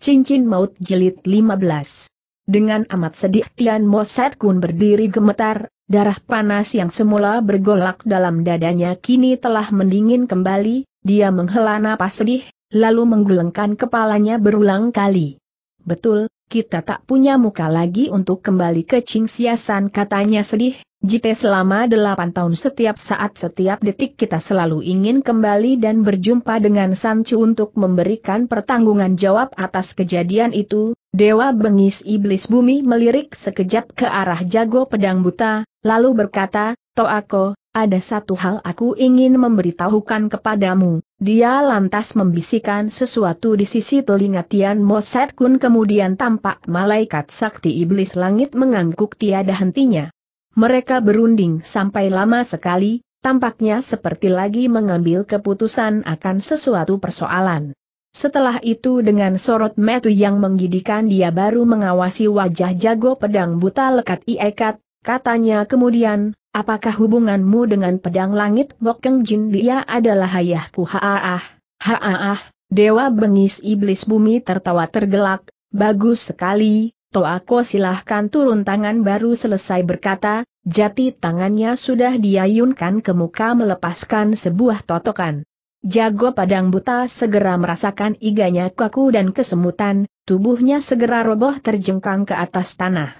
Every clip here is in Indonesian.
Cincin Maut Jelit 15 Dengan amat sedih Tian Mo Set Kun berdiri gemetar, darah panas yang semula bergolak dalam dadanya kini telah mendingin kembali, dia menghela napas sedih, lalu menggelengkan kepalanya berulang kali. Betul, kita tak punya muka lagi untuk kembali ke Cing Siasan katanya sedih, Jipe selama delapan tahun setiap saat setiap detik kita selalu ingin kembali dan berjumpa dengan Sancu untuk memberikan pertanggungan jawab atas kejadian itu, Dewa Bengis Iblis Bumi melirik sekejap ke arah jago pedang buta, lalu berkata, Toako, ada satu hal aku ingin memberitahukan kepadamu. Dia lantas membisikkan sesuatu di sisi telinga Tian Mo Set Kun kemudian tampak malaikat sakti iblis langit mengangguk tiada hentinya. Mereka berunding sampai lama sekali, tampaknya seperti lagi mengambil keputusan akan sesuatu persoalan. Setelah itu dengan sorot metu yang menggidikan dia baru mengawasi wajah jago pedang buta lekat iekat, katanya kemudian, apakah hubunganmu dengan pedang langit Bokeng Jin dia adalah ayahku haaah, haaah, dewa bengis iblis bumi tertawa tergelak, bagus sekali, Toako silahkan turun tangan baru selesai berkata, Jati tangannya sudah diayunkan ke muka melepaskan sebuah totokan. Jago padang buta segera merasakan iganya kaku dan kesemutan, tubuhnya segera roboh terjengkang ke atas tanah.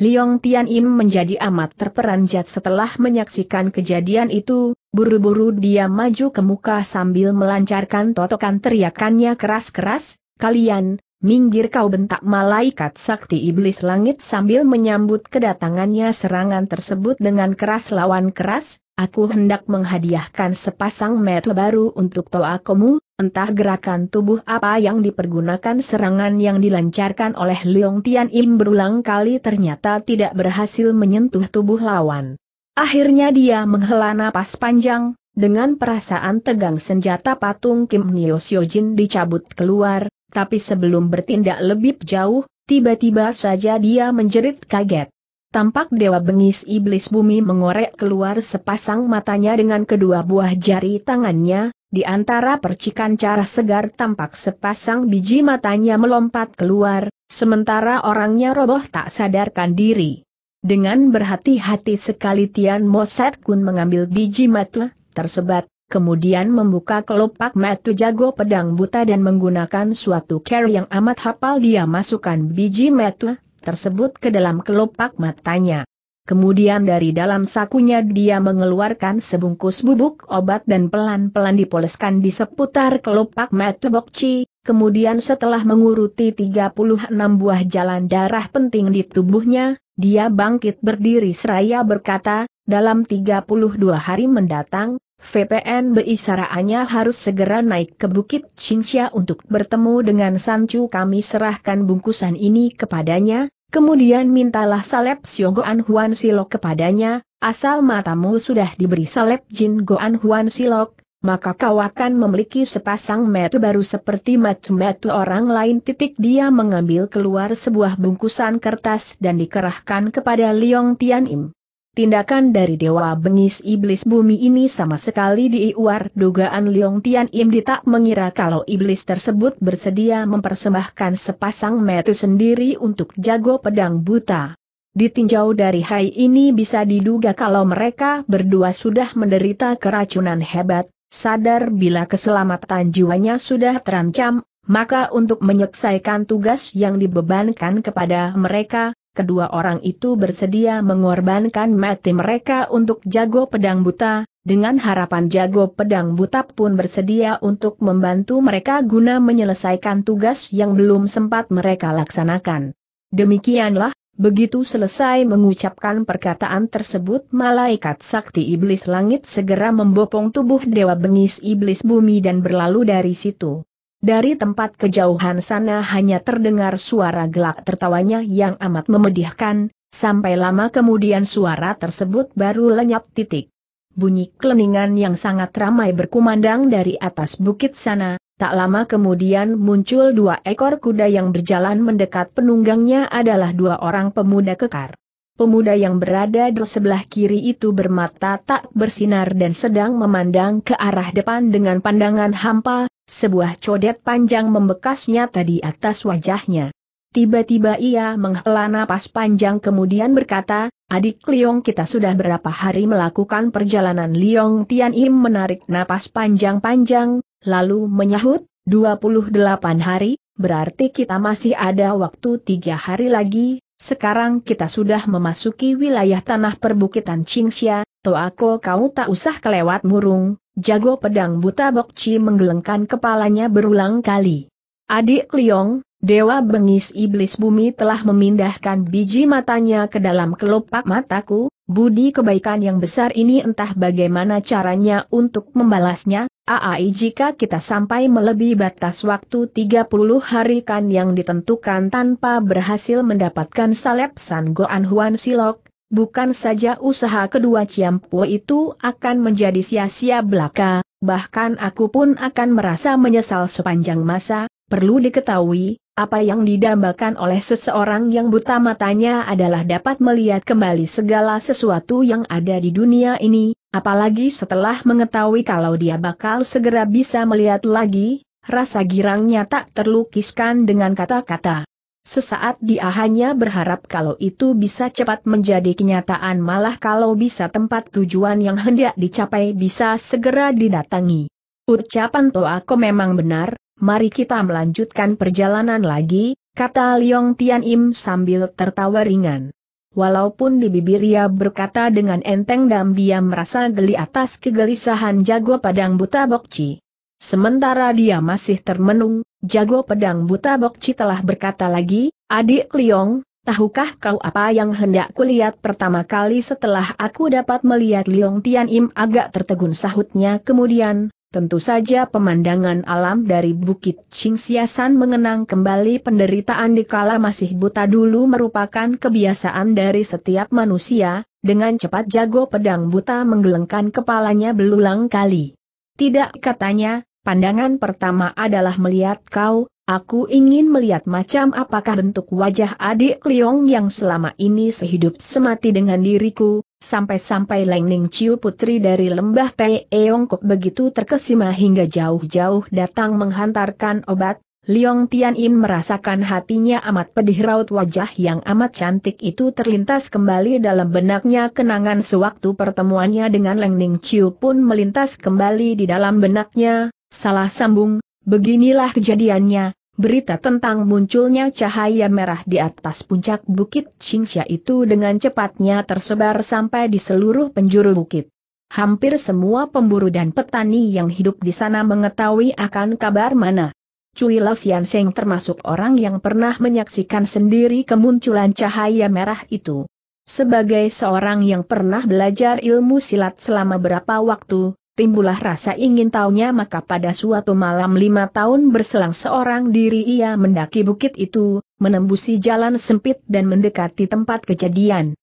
Liong Tian Im menjadi amat terperanjat setelah menyaksikan kejadian itu, buru-buru dia maju ke muka sambil melancarkan totokan teriakannya keras-keras, kalian, Minggir kau bentak malaikat sakti iblis langit sambil menyambut kedatangannya serangan tersebut dengan keras lawan keras, aku hendak menghadiahkan sepasang metu baru untuk toa toakomu, entah gerakan tubuh apa yang dipergunakan serangan yang dilancarkan oleh Leong Tian Im berulang kali ternyata tidak berhasil menyentuh tubuh lawan. Akhirnya dia menghela napas panjang, dengan perasaan tegang senjata patung Kim Nio Jin dicabut keluar, tapi sebelum bertindak lebih jauh, tiba-tiba saja dia menjerit kaget. Tampak dewa bengis iblis bumi mengorek keluar sepasang matanya dengan kedua buah jari tangannya, di antara percikan cara segar tampak sepasang biji matanya melompat keluar, sementara orangnya roboh tak sadarkan diri. Dengan berhati-hati sekali Tian Moset Kun mengambil biji mata, tersebut kemudian membuka kelopak matu jago pedang buta dan menggunakan suatu care yang amat hafal dia masukkan biji matu tersebut ke dalam kelopak matanya. Kemudian dari dalam sakunya dia mengeluarkan sebungkus bubuk obat dan pelan-pelan dipoleskan di seputar kelopak matu bokci, kemudian setelah menguruti 36 buah jalan darah penting di tubuhnya, dia bangkit berdiri seraya berkata, dalam 32 hari mendatang, VPN beisaraannya harus segera naik ke Bukit Cinsia untuk bertemu dengan Sancu kami serahkan bungkusan ini kepadanya, kemudian mintalah salep Siogoan Huan Silok kepadanya, asal matamu sudah diberi salep Jin Goan Huan Silok, maka kau akan memiliki sepasang metu baru seperti metu-metu orang lain. Titik dia mengambil keluar sebuah bungkusan kertas dan dikerahkan kepada Liong Tian Im. Tindakan dari Dewa Bengis Iblis Bumi ini sama sekali diuar. dugaan Liong Tian Im Di tak mengira kalau iblis tersebut bersedia mempersembahkan sepasang metu sendiri untuk jago pedang buta. Ditinjau dari hai ini bisa diduga kalau mereka berdua sudah menderita keracunan hebat, sadar bila keselamatan jiwanya sudah terancam, maka untuk menyelesaikan tugas yang dibebankan kepada mereka, kedua orang itu bersedia mengorbankan mati mereka untuk jago pedang buta, dengan harapan jago pedang buta pun bersedia untuk membantu mereka guna menyelesaikan tugas yang belum sempat mereka laksanakan. Demikianlah, begitu selesai mengucapkan perkataan tersebut malaikat sakti iblis langit segera membopong tubuh dewa bengis iblis bumi dan berlalu dari situ. Dari tempat kejauhan sana hanya terdengar suara gelak tertawanya yang amat memedihkan, sampai lama kemudian suara tersebut baru lenyap titik. Bunyi keleningan yang sangat ramai berkumandang dari atas bukit sana, tak lama kemudian muncul dua ekor kuda yang berjalan mendekat penunggangnya adalah dua orang pemuda kekar. Pemuda yang berada di sebelah kiri itu bermata tak bersinar dan sedang memandang ke arah depan dengan pandangan hampa, sebuah codet panjang membekasnya tadi atas wajahnya. Tiba-tiba ia menghela napas panjang kemudian berkata, Adik Liong kita sudah berapa hari melakukan perjalanan Liong Tian Im menarik napas panjang-panjang, lalu menyahut, 28 hari, berarti kita masih ada waktu tiga hari lagi, sekarang kita sudah memasuki wilayah tanah perbukitan Qingxia, aku kau tak usah kelewat murung, jago pedang buta Bokci menggelengkan kepalanya berulang kali. Adik Liong, Dewa bengis iblis bumi telah memindahkan biji matanya ke dalam kelopak mataku, budi kebaikan yang besar ini entah bagaimana caranya untuk membalasnya, aai jika kita sampai melebihi batas waktu 30 hari kan yang ditentukan tanpa berhasil mendapatkan salep San Goan Huan Silok, Bukan saja usaha kedua Ciampo itu akan menjadi sia-sia belaka, bahkan aku pun akan merasa menyesal sepanjang masa, perlu diketahui, apa yang didambakan oleh seseorang yang buta matanya adalah dapat melihat kembali segala sesuatu yang ada di dunia ini, apalagi setelah mengetahui kalau dia bakal segera bisa melihat lagi, rasa girangnya tak terlukiskan dengan kata-kata. Sesaat dia hanya berharap kalau itu bisa cepat menjadi kenyataan malah kalau bisa tempat tujuan yang hendak dicapai bisa segera didatangi. Ucapan Toa Toako memang benar, mari kita melanjutkan perjalanan lagi, kata Liong Tian Im sambil tertawa ringan. Walaupun di bibir ia berkata dengan enteng dan dia merasa geli atas kegelisahan jago padang buta bokci. Sementara dia masih termenung, Jago pedang buta Bokci telah berkata lagi, adik Liong, tahukah kau apa yang hendak kulihat pertama kali setelah aku dapat melihat Liong Tian Im agak tertegun sahutnya kemudian, tentu saja pemandangan alam dari Bukit Ching Siasan mengenang kembali penderitaan dikala masih buta dulu merupakan kebiasaan dari setiap manusia, dengan cepat jago pedang buta menggelengkan kepalanya belulang kali. Tidak katanya, Pandangan pertama adalah melihat kau, aku ingin melihat macam apakah bentuk wajah adik Liong yang selama ini sehidup semati dengan diriku, sampai-sampai Lengning Ciu putri dari lembah Kok begitu terkesima hingga jauh-jauh datang menghantarkan obat, Liong Tianin merasakan hatinya amat pedih raut wajah yang amat cantik itu terlintas kembali dalam benaknya kenangan sewaktu pertemuannya dengan Leng Ning Chiu pun melintas kembali di dalam benaknya, Salah sambung, beginilah kejadiannya, berita tentang munculnya cahaya merah di atas puncak bukit Cingsya itu dengan cepatnya tersebar sampai di seluruh penjuru bukit. Hampir semua pemburu dan petani yang hidup di sana mengetahui akan kabar mana. Cui Lasian Seng termasuk orang yang pernah menyaksikan sendiri kemunculan cahaya merah itu. Sebagai seorang yang pernah belajar ilmu silat selama berapa waktu, timbullah rasa ingin tahunya maka pada suatu malam lima tahun berselang seorang diri ia mendaki bukit itu, menembusi jalan sempit dan mendekati tempat kejadian.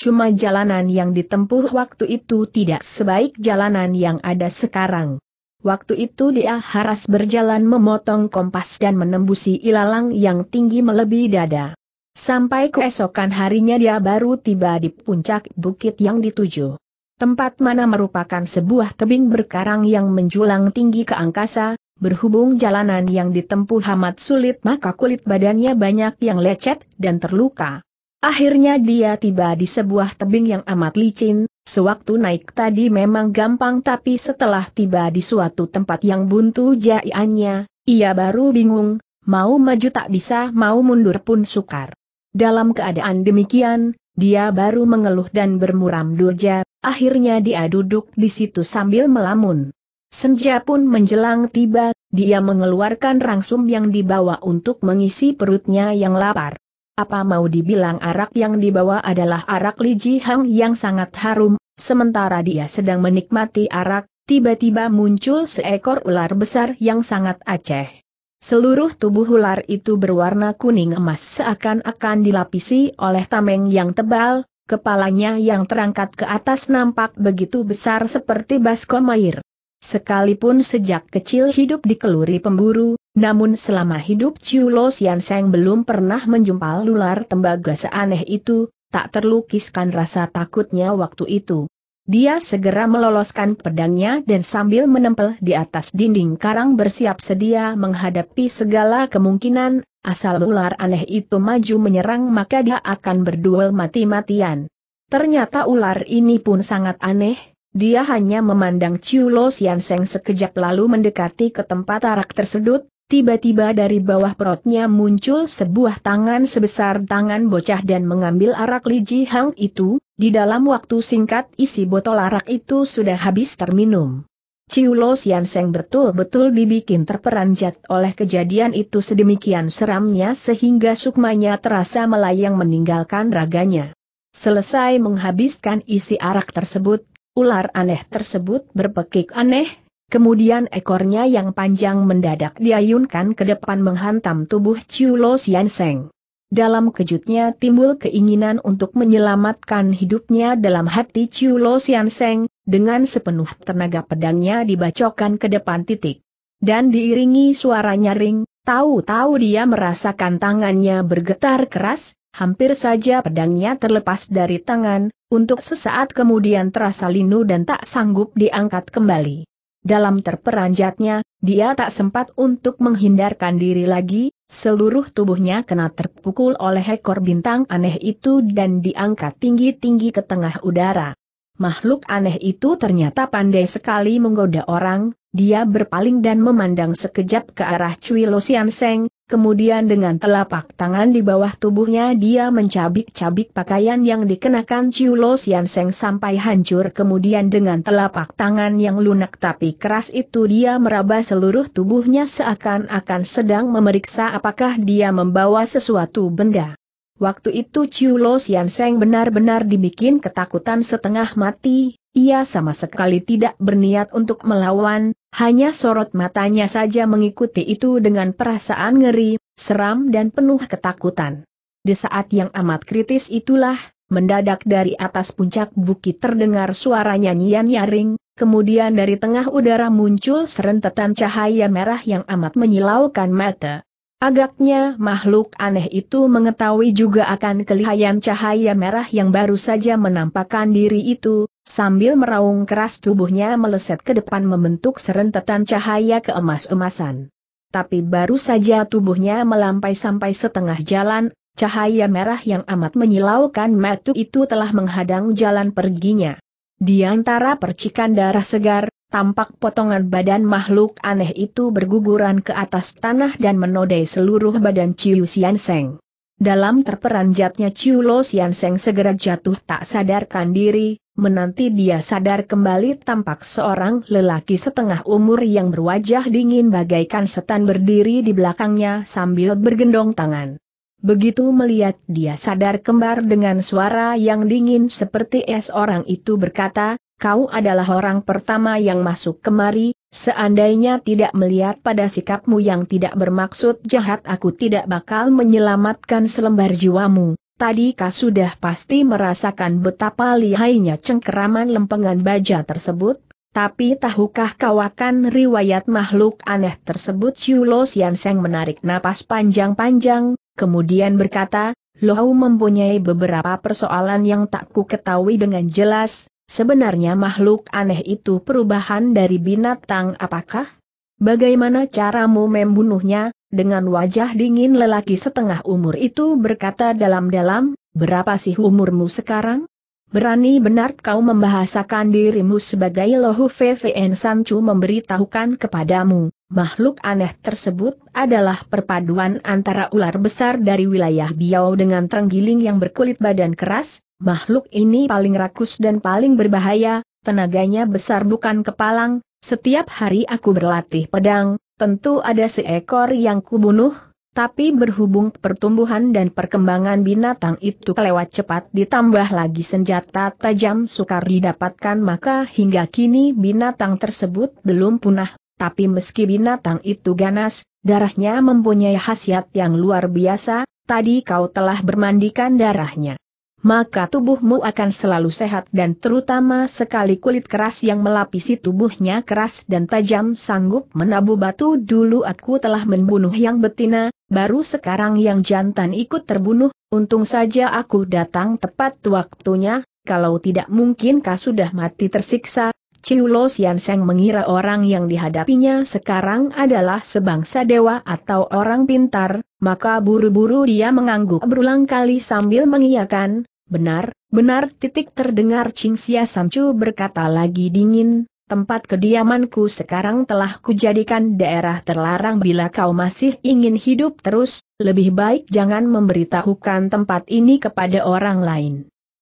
Cuma jalanan yang ditempuh waktu itu tidak sebaik jalanan yang ada sekarang. Waktu itu dia harus berjalan memotong kompas dan menembusi ilalang yang tinggi melebihi dada. Sampai keesokan harinya dia baru tiba di puncak bukit yang dituju. Tempat mana merupakan sebuah tebing berkarang yang menjulang tinggi ke angkasa, berhubung jalanan yang ditempuh amat sulit maka kulit badannya banyak yang lecet dan terluka. Akhirnya dia tiba di sebuah tebing yang amat licin, sewaktu naik tadi memang gampang tapi setelah tiba di suatu tempat yang buntu jaiannya, ia baru bingung, mau maju tak bisa mau mundur pun sukar. Dalam keadaan demikian, dia baru mengeluh dan bermuram durja, Akhirnya dia duduk di situ sambil melamun. Senja pun menjelang tiba, dia mengeluarkan rangsum yang dibawa untuk mengisi perutnya yang lapar. Apa mau dibilang arak yang dibawa adalah arak Liji Hang yang sangat harum, sementara dia sedang menikmati arak, tiba-tiba muncul seekor ular besar yang sangat aceh. Seluruh tubuh ular itu berwarna kuning emas seakan-akan dilapisi oleh tameng yang tebal, Kepalanya yang terangkat ke atas nampak begitu besar seperti baskom air. Sekalipun sejak kecil hidup di keluri pemburu, namun selama hidup Sian Seng belum pernah menjumpal lular tembaga seaneh itu, tak terlukiskan rasa takutnya waktu itu. Dia segera meloloskan pedangnya dan sambil menempel di atas dinding karang bersiap sedia menghadapi segala kemungkinan, Asal ular aneh itu maju menyerang maka dia akan berduel mati-matian. Ternyata ular ini pun sangat aneh, dia hanya memandang Chiu Lo Sian Seng sekejap lalu mendekati ke tempat arak tersebut, tiba-tiba dari bawah perutnya muncul sebuah tangan sebesar tangan bocah dan mengambil arak Li Ji Hang itu, di dalam waktu singkat isi botol arak itu sudah habis terminum. Sian Seng betul-betul dibikin terperanjat oleh kejadian itu sedemikian seramnya sehingga sukmanya terasa melayang meninggalkan raganya. Selesai menghabiskan isi arak tersebut, ular aneh tersebut berpekik aneh, kemudian ekornya yang panjang mendadak diayunkan ke depan menghantam tubuh Sian Seng. Dalam kejutnya timbul keinginan untuk menyelamatkan hidupnya dalam hati Chiu Lo Sian Seng, dengan sepenuh tenaga pedangnya dibacokan ke depan titik. Dan diiringi suara nyaring, tahu-tahu dia merasakan tangannya bergetar keras, hampir saja pedangnya terlepas dari tangan, untuk sesaat kemudian terasa linu dan tak sanggup diangkat kembali. Dalam terperanjatnya, dia tak sempat untuk menghindarkan diri lagi, seluruh tubuhnya kena terpukul oleh ekor bintang aneh itu dan diangkat tinggi-tinggi ke tengah udara. Makhluk aneh itu ternyata pandai sekali menggoda orang, dia berpaling dan memandang sekejap ke arah Cui Sian Seng, Kemudian dengan telapak tangan di bawah tubuhnya dia mencabik-cabik pakaian yang dikenakan Sian Seng sampai hancur kemudian dengan telapak tangan yang lunak tapi keras itu dia meraba seluruh tubuhnya seakan-akan sedang memeriksa apakah dia membawa sesuatu benda. Waktu itu Sian Seng benar-benar dibikin ketakutan setengah mati, ia sama sekali tidak berniat untuk melawan, hanya sorot matanya saja mengikuti itu dengan perasaan ngeri, seram dan penuh ketakutan. Di saat yang amat kritis itulah, mendadak dari atas puncak bukit terdengar suara nyanyian nyaring, kemudian dari tengah udara muncul serentetan cahaya merah yang amat menyilaukan mata. Agaknya makhluk aneh itu mengetahui juga akan kelihayan cahaya merah yang baru saja menampakkan diri itu, sambil meraung keras tubuhnya meleset ke depan membentuk serentetan cahaya keemas-emasan. Tapi baru saja tubuhnya melampai sampai setengah jalan, cahaya merah yang amat menyilaukan matu itu telah menghadang jalan perginya. Di antara percikan darah segar, tampak potongan badan makhluk aneh itu berguguran ke atas tanah dan menodai seluruh badan Ciu Sian Seng. Dalam terperanjatnya Ciu Lo Sian Seng segera jatuh tak sadarkan diri, menanti dia sadar kembali tampak seorang lelaki setengah umur yang berwajah dingin bagaikan setan berdiri di belakangnya sambil bergendong tangan. Begitu melihat dia sadar kembar dengan suara yang dingin seperti es orang itu berkata, kau adalah orang pertama yang masuk kemari, seandainya tidak melihat pada sikapmu yang tidak bermaksud jahat aku tidak bakal menyelamatkan selembar jiwamu. Tadi kau sudah pasti merasakan betapa lihainya cengkeraman lempengan baja tersebut, tapi tahukah kau akan riwayat makhluk aneh tersebut Yulo Sian Seng menarik napas panjang-panjang, kemudian berkata, Lohau mempunyai beberapa persoalan yang tak ku ketahui dengan jelas, Sebenarnya makhluk aneh itu perubahan dari binatang apakah? Bagaimana caramu membunuhnya? Dengan wajah dingin lelaki setengah umur itu berkata dalam-dalam, berapa sih umurmu sekarang? Berani benar kau membahasakan dirimu sebagai lohu VVN Sanchu memberitahukan kepadamu, makhluk aneh tersebut adalah perpaduan antara ular besar dari wilayah Biau dengan terenggiling yang berkulit badan keras, Makhluk ini paling rakus dan paling berbahaya, tenaganya besar bukan kepalang, setiap hari aku berlatih pedang, tentu ada seekor yang kubunuh, tapi berhubung pertumbuhan dan perkembangan binatang itu kelewat cepat ditambah lagi senjata tajam sukar didapatkan maka hingga kini binatang tersebut belum punah, tapi meski binatang itu ganas, darahnya mempunyai khasiat yang luar biasa, tadi kau telah bermandikan darahnya maka tubuhmu akan selalu sehat dan terutama sekali kulit keras yang melapisi tubuhnya keras dan tajam sanggup menabu batu dulu aku telah membunuh yang betina, baru sekarang yang jantan ikut terbunuh, untung saja aku datang tepat waktunya, kalau tidak mungkin kau sudah mati tersiksa, yang Sianseng mengira orang yang dihadapinya sekarang adalah sebangsa dewa atau orang pintar, maka buru-buru dia mengangguk berulang kali sambil mengiyakan, Benar, benar titik terdengar Ching Sia Samcu berkata lagi dingin, tempat kediamanku sekarang telah kujadikan daerah terlarang bila kau masih ingin hidup terus, lebih baik jangan memberitahukan tempat ini kepada orang lain.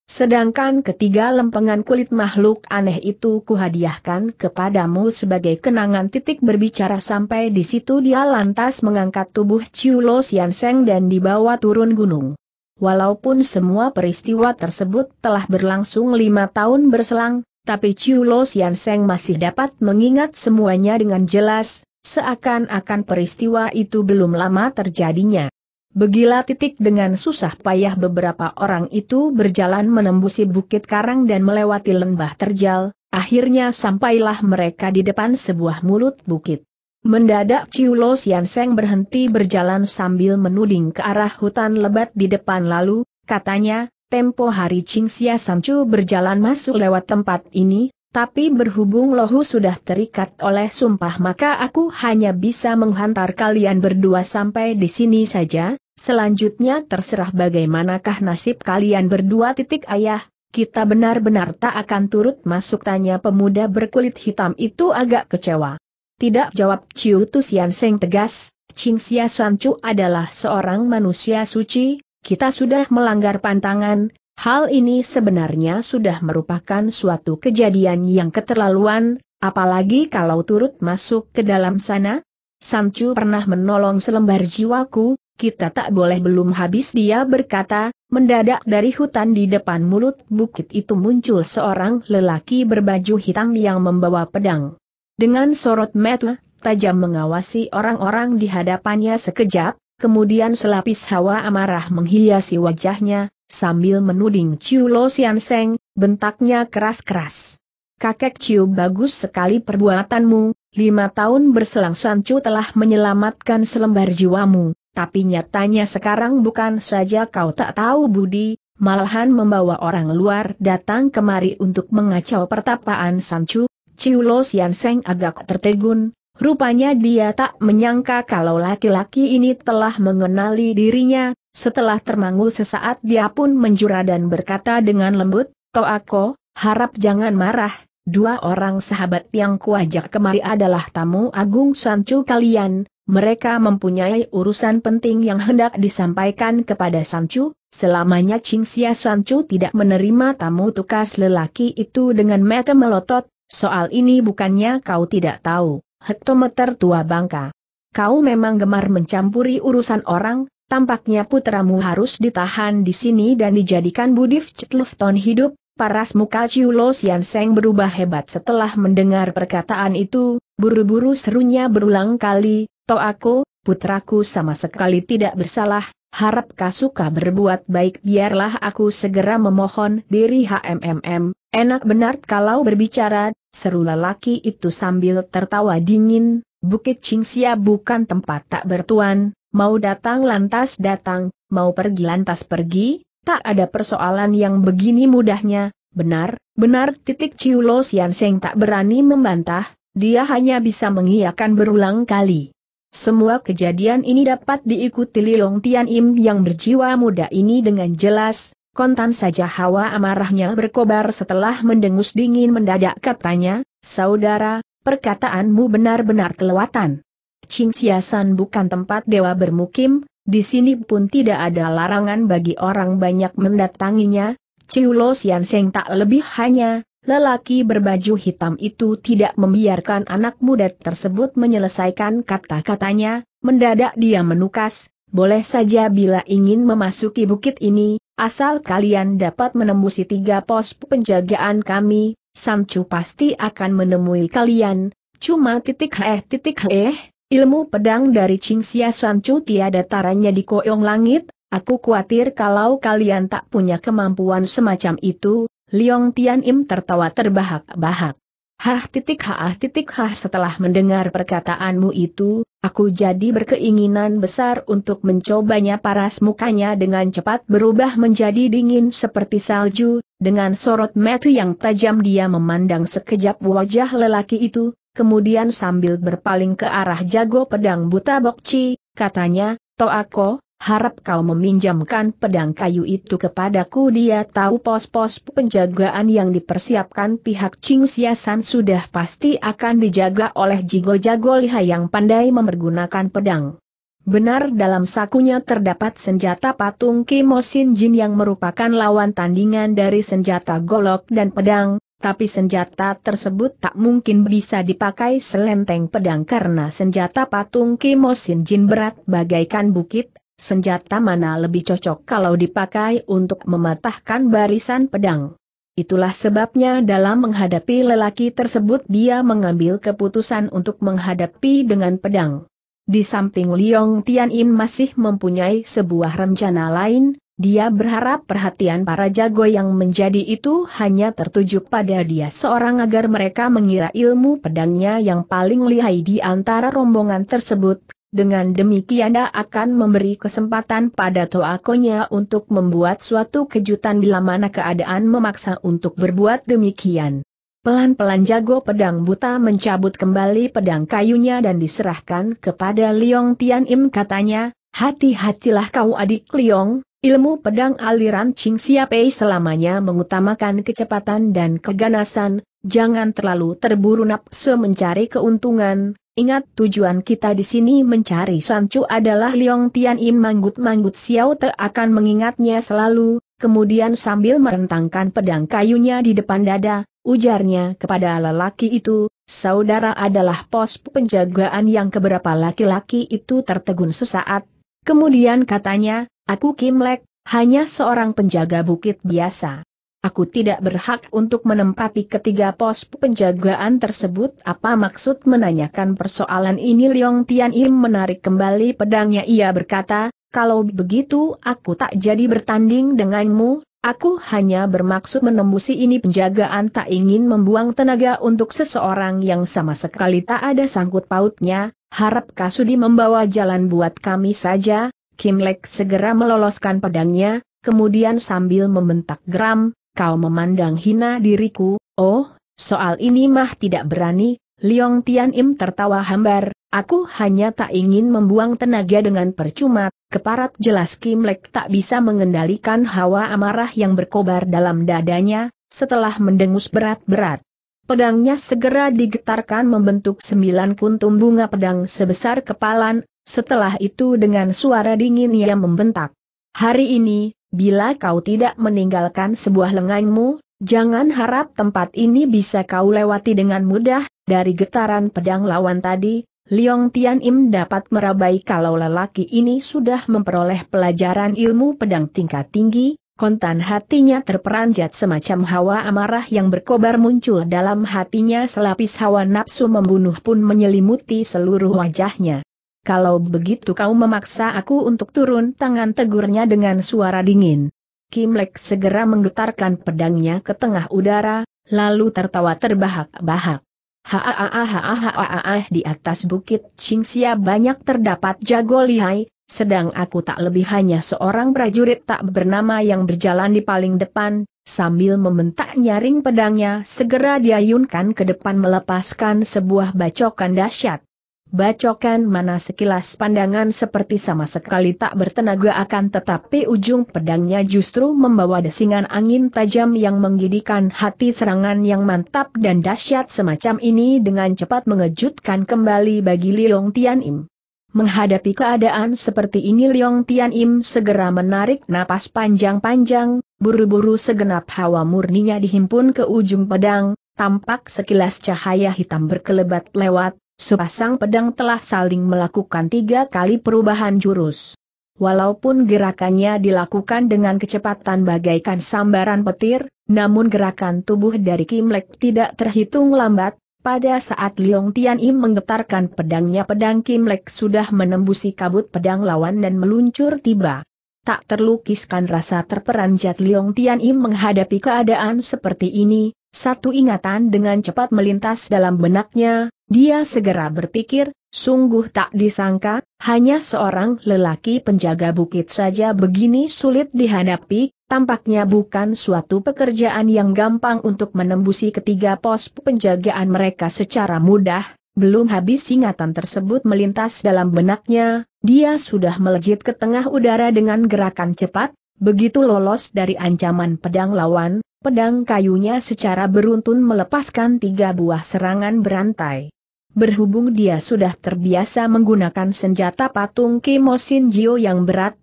Sedangkan ketiga lempengan kulit makhluk aneh itu kuhadiahkan kepadamu sebagai kenangan titik berbicara sampai di situ dia lantas mengangkat tubuh Lo Sian Seng dan dibawa turun gunung. Walaupun semua peristiwa tersebut telah berlangsung lima tahun berselang, tapi Chiu Lo Sian Seng masih dapat mengingat semuanya dengan jelas, seakan-akan peristiwa itu belum lama terjadinya. Begila titik dengan susah payah beberapa orang itu berjalan menembusi bukit karang dan melewati lembah terjal, akhirnya sampailah mereka di depan sebuah mulut bukit. Mendadak Sian Seng berhenti berjalan sambil menuding ke arah hutan lebat di depan lalu, katanya, tempo hari Cingsia Samcu berjalan masuk lewat tempat ini, tapi berhubung lohu sudah terikat oleh sumpah maka aku hanya bisa menghantar kalian berdua sampai di sini saja, selanjutnya terserah bagaimanakah nasib kalian berdua titik ayah, kita benar-benar tak akan turut masuk tanya pemuda berkulit hitam itu agak kecewa. Tidak jawab Chiu Tusian Seng tegas, Ching Xia Sanchu adalah seorang manusia suci, kita sudah melanggar pantangan, hal ini sebenarnya sudah merupakan suatu kejadian yang keterlaluan, apalagi kalau turut masuk ke dalam sana. Sanchu pernah menolong selembar jiwaku, kita tak boleh belum habis dia berkata, mendadak dari hutan di depan mulut bukit itu muncul seorang lelaki berbaju hitam yang membawa pedang. Dengan sorot mata tajam mengawasi orang-orang di hadapannya sekejap, kemudian selapis hawa amarah menghiasi wajahnya, sambil menuding Ciu Lo Sian Seng, bentaknya keras-keras. Kakek Ciu bagus sekali perbuatanmu, lima tahun berselang Sancu telah menyelamatkan selembar jiwamu, tapi nyatanya sekarang bukan saja kau tak tahu budi, malahan membawa orang luar datang kemari untuk mengacau pertapaan Sancu, Ciulo Sian Seng agak tertegun, rupanya dia tak menyangka kalau laki-laki ini telah mengenali dirinya, setelah termangu sesaat dia pun menjura dan berkata dengan lembut, Toako, harap jangan marah, dua orang sahabat yang kuajak kemari adalah tamu agung Sancu kalian, mereka mempunyai urusan penting yang hendak disampaikan kepada Sancu, selamanya Cingsia Sancu tidak menerima tamu tukas lelaki itu dengan mata melotot, Soal ini bukannya kau tidak tahu, hektometer tua bangka. Kau memang gemar mencampuri urusan orang, tampaknya putramu harus ditahan di sini dan dijadikan budif cetlefton hidup, Paras muka Ciulo Sian Seng berubah hebat setelah mendengar perkataan itu, buru-buru serunya berulang kali, aku, putraku sama sekali tidak bersalah, harap kau suka berbuat baik biarlah aku segera memohon diri HMMM, Enak benar kalau berbicara, seru lelaki itu sambil tertawa dingin, Bukit Cingsia bukan tempat tak bertuan, mau datang lantas datang, mau pergi lantas pergi, tak ada persoalan yang begini mudahnya, benar, benar titik Ciulo Sian Seng tak berani membantah, dia hanya bisa mengiyakan berulang kali. Semua kejadian ini dapat diikuti Liong Tian Im yang berjiwa muda ini dengan jelas, Kontan saja hawa amarahnya berkobar setelah mendengus dingin mendadak katanya, saudara, perkataanmu benar-benar kelewatan. Cingsiasan bukan tempat dewa bermukim, di sini pun tidak ada larangan bagi orang banyak mendatanginya, Ciulo Sian Seng tak lebih hanya, lelaki berbaju hitam itu tidak membiarkan anak muda tersebut menyelesaikan kata-katanya, mendadak dia menukas, boleh saja bila ingin memasuki bukit ini, Asal kalian dapat menembusi tiga pos penjagaan kami, Sancu pasti akan menemui kalian, cuma titik eh titik eh, ilmu pedang dari Cingsia Sancu tiada taranya di koyong langit, aku khawatir kalau kalian tak punya kemampuan semacam itu, Liong Tian Im tertawa terbahak-bahak. Hah titik hah ah, titik hah setelah mendengar perkataanmu itu, aku jadi berkeinginan besar untuk mencobanya paras mukanya dengan cepat berubah menjadi dingin seperti salju, dengan sorot mata yang tajam dia memandang sekejap wajah lelaki itu, kemudian sambil berpaling ke arah jago pedang buta bokci, katanya, Toako, harap kau meminjamkan pedang kayu itu kepadaku dia tahu pos-pos penjagaan yang dipersiapkan pihak Ching Siasan sudah pasti akan dijaga oleh jigo-jago lihai yang pandai memergunakan pedang. Benar dalam sakunya terdapat senjata patung Kimosin Jin yang merupakan lawan tandingan dari senjata golok dan pedang, tapi senjata tersebut tak mungkin bisa dipakai selenteng pedang karena senjata patung Kimosin Jin berat bagaikan bukit, Senjata mana lebih cocok kalau dipakai untuk mematahkan barisan pedang? Itulah sebabnya dalam menghadapi lelaki tersebut dia mengambil keputusan untuk menghadapi dengan pedang. Di samping Liong Tian'in masih mempunyai sebuah rencana lain, dia berharap perhatian para jago yang menjadi itu hanya tertuju pada dia seorang agar mereka mengira ilmu pedangnya yang paling lihai di antara rombongan tersebut, dengan demikian dia akan memberi kesempatan pada toakonya untuk membuat suatu kejutan bila mana keadaan memaksa untuk berbuat demikian. Pelan-pelan jago pedang buta mencabut kembali pedang kayunya dan diserahkan kepada Liong Tian Im katanya, hati-hatilah kau adik Liong, ilmu pedang aliran Ching Siapei selamanya mengutamakan kecepatan dan keganasan, jangan terlalu terburu nafsu mencari keuntungan, Ingat tujuan kita di sini mencari Sancu adalah Liong Tian Im manggut-manggut Xiao Te akan mengingatnya selalu, kemudian sambil merentangkan pedang kayunya di depan dada, ujarnya kepada lelaki itu, saudara adalah pos penjagaan yang keberapa laki-laki itu tertegun sesaat. Kemudian katanya, aku Kim Lek, hanya seorang penjaga bukit biasa. Aku tidak berhak untuk menempati ketiga pos penjagaan tersebut. Apa maksud menanyakan persoalan ini? Liong Tian Im menarik kembali pedangnya. Ia berkata, kalau begitu aku tak jadi bertanding denganmu, Aku hanya bermaksud menembusi ini penjagaan tak ingin membuang tenaga untuk seseorang yang sama sekali tak ada sangkut pautnya, harap Kasudi membawa jalan buat kami saja, Kim Lek segera meloloskan pedangnya, kemudian sambil membentak geram, kau memandang hina diriku, oh, soal ini mah tidak berani, Liong Tian Im tertawa hambar, aku hanya tak ingin membuang tenaga dengan percuma, keparat jelas Kimlek tak bisa mengendalikan hawa amarah yang berkobar dalam dadanya, setelah mendengus berat-berat. Pedangnya segera digetarkan membentuk sembilan kuntum bunga pedang sebesar kepalan, setelah itu dengan suara dingin ia membentak. Hari ini, Bila kau tidak meninggalkan sebuah lenganmu, jangan harap tempat ini bisa kau lewati dengan mudah, dari getaran pedang lawan tadi, Liong Tian Im dapat merabai kalau lelaki ini sudah memperoleh pelajaran ilmu pedang tingkat tinggi, kontan hatinya terperanjat semacam hawa amarah yang berkobar muncul dalam hatinya selapis hawa nafsu membunuh pun menyelimuti seluruh wajahnya. Kalau begitu kau memaksa aku untuk turun tangan tegurnya dengan suara dingin. Kim Kimlek segera menggetarkan pedangnya ke tengah udara, lalu tertawa terbahak-bahak. Haa di atas bukit Cingsia banyak terdapat jago lihai, sedang aku tak lebih hanya seorang prajurit tak bernama yang berjalan di paling depan, sambil mementak nyaring pedangnya segera diayunkan ke depan melepaskan sebuah bacokan dahsyat. Bacokan mana sekilas pandangan seperti sama sekali tak bertenaga akan tetapi ujung pedangnya justru membawa desingan angin tajam yang menggidikan hati serangan yang mantap dan dahsyat semacam ini dengan cepat mengejutkan kembali bagi Liong Tian Im. Menghadapi keadaan seperti ini Liong Tian Im segera menarik napas panjang-panjang, buru-buru segenap hawa murninya dihimpun ke ujung pedang, tampak sekilas cahaya hitam berkelebat lewat, Sepasang pedang telah saling melakukan tiga kali perubahan jurus. Walaupun gerakannya dilakukan dengan kecepatan bagaikan sambaran petir, namun gerakan tubuh dari Kimlek tidak terhitung lambat, pada saat Liong Tian Im menggetarkan pedangnya pedang Kim Lek sudah menembusi kabut pedang lawan dan meluncur tiba. Tak terlukiskan rasa terperanjat Liong Tian Im menghadapi keadaan seperti ini, satu ingatan dengan cepat melintas dalam benaknya, dia segera berpikir, sungguh tak disangka, hanya seorang lelaki penjaga bukit saja begini sulit dihadapi, tampaknya bukan suatu pekerjaan yang gampang untuk menembusi ketiga pos penjagaan mereka secara mudah, belum habis ingatan tersebut melintas dalam benaknya, dia sudah melejit ke tengah udara dengan gerakan cepat, begitu lolos dari ancaman pedang lawan, pedang kayunya secara beruntun melepaskan tiga buah serangan berantai berhubung dia sudah terbiasa menggunakan senjata patung Kimo Shinjio yang berat,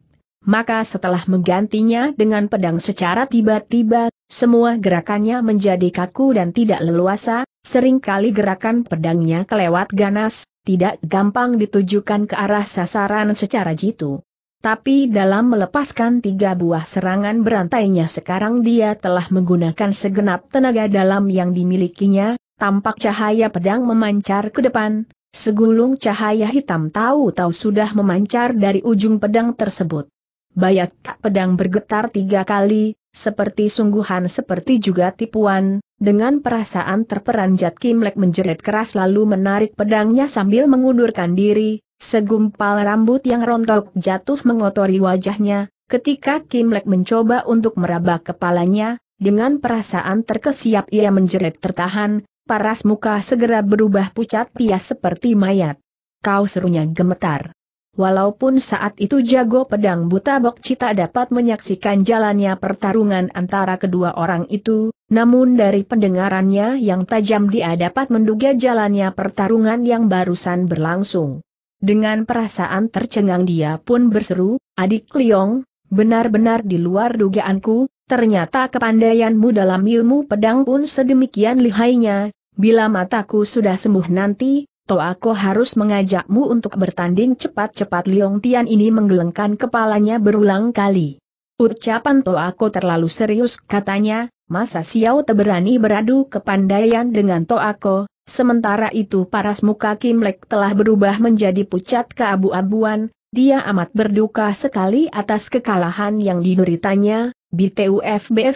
maka setelah menggantinya dengan pedang secara tiba-tiba, semua gerakannya menjadi kaku dan tidak leluasa, seringkali gerakan pedangnya kelewat ganas, tidak gampang ditujukan ke arah sasaran secara jitu. Tapi dalam melepaskan tiga buah serangan berantainya sekarang dia telah menggunakan segenap tenaga dalam yang dimilikinya, tampak cahaya pedang memancar ke depan, segulung cahaya hitam tahu-tahu sudah memancar dari ujung pedang tersebut. Bayat tak pedang bergetar tiga kali, seperti sungguhan seperti juga tipuan, dengan perasaan terperanjat Kimlek menjerit keras lalu menarik pedangnya sambil mengundurkan diri, segumpal rambut yang rontok jatuh mengotori wajahnya, ketika Kimlek mencoba untuk meraba kepalanya, dengan perasaan terkesiap ia menjerit tertahan, paras muka segera berubah pucat pias seperti mayat. Kau serunya gemetar. Walaupun saat itu jago pedang buta Bok Cita dapat menyaksikan jalannya pertarungan antara kedua orang itu, namun dari pendengarannya yang tajam dia dapat menduga jalannya pertarungan yang barusan berlangsung. Dengan perasaan tercengang dia pun berseru, adik Liong, benar-benar di luar dugaanku, ternyata kepandaianmu dalam ilmu pedang pun sedemikian lihainya, bila mataku sudah sembuh nanti, toh aku harus mengajakmu untuk bertanding cepat-cepat Liong Tian ini menggelengkan kepalanya berulang kali. Ucapan toh aku terlalu serius katanya, masa Xiao teberani beradu kepandaian dengan toh aku, sementara itu paras muka Kimlek telah berubah menjadi pucat keabu-abuan, dia amat berduka sekali atas kekalahan yang dideritanya, BV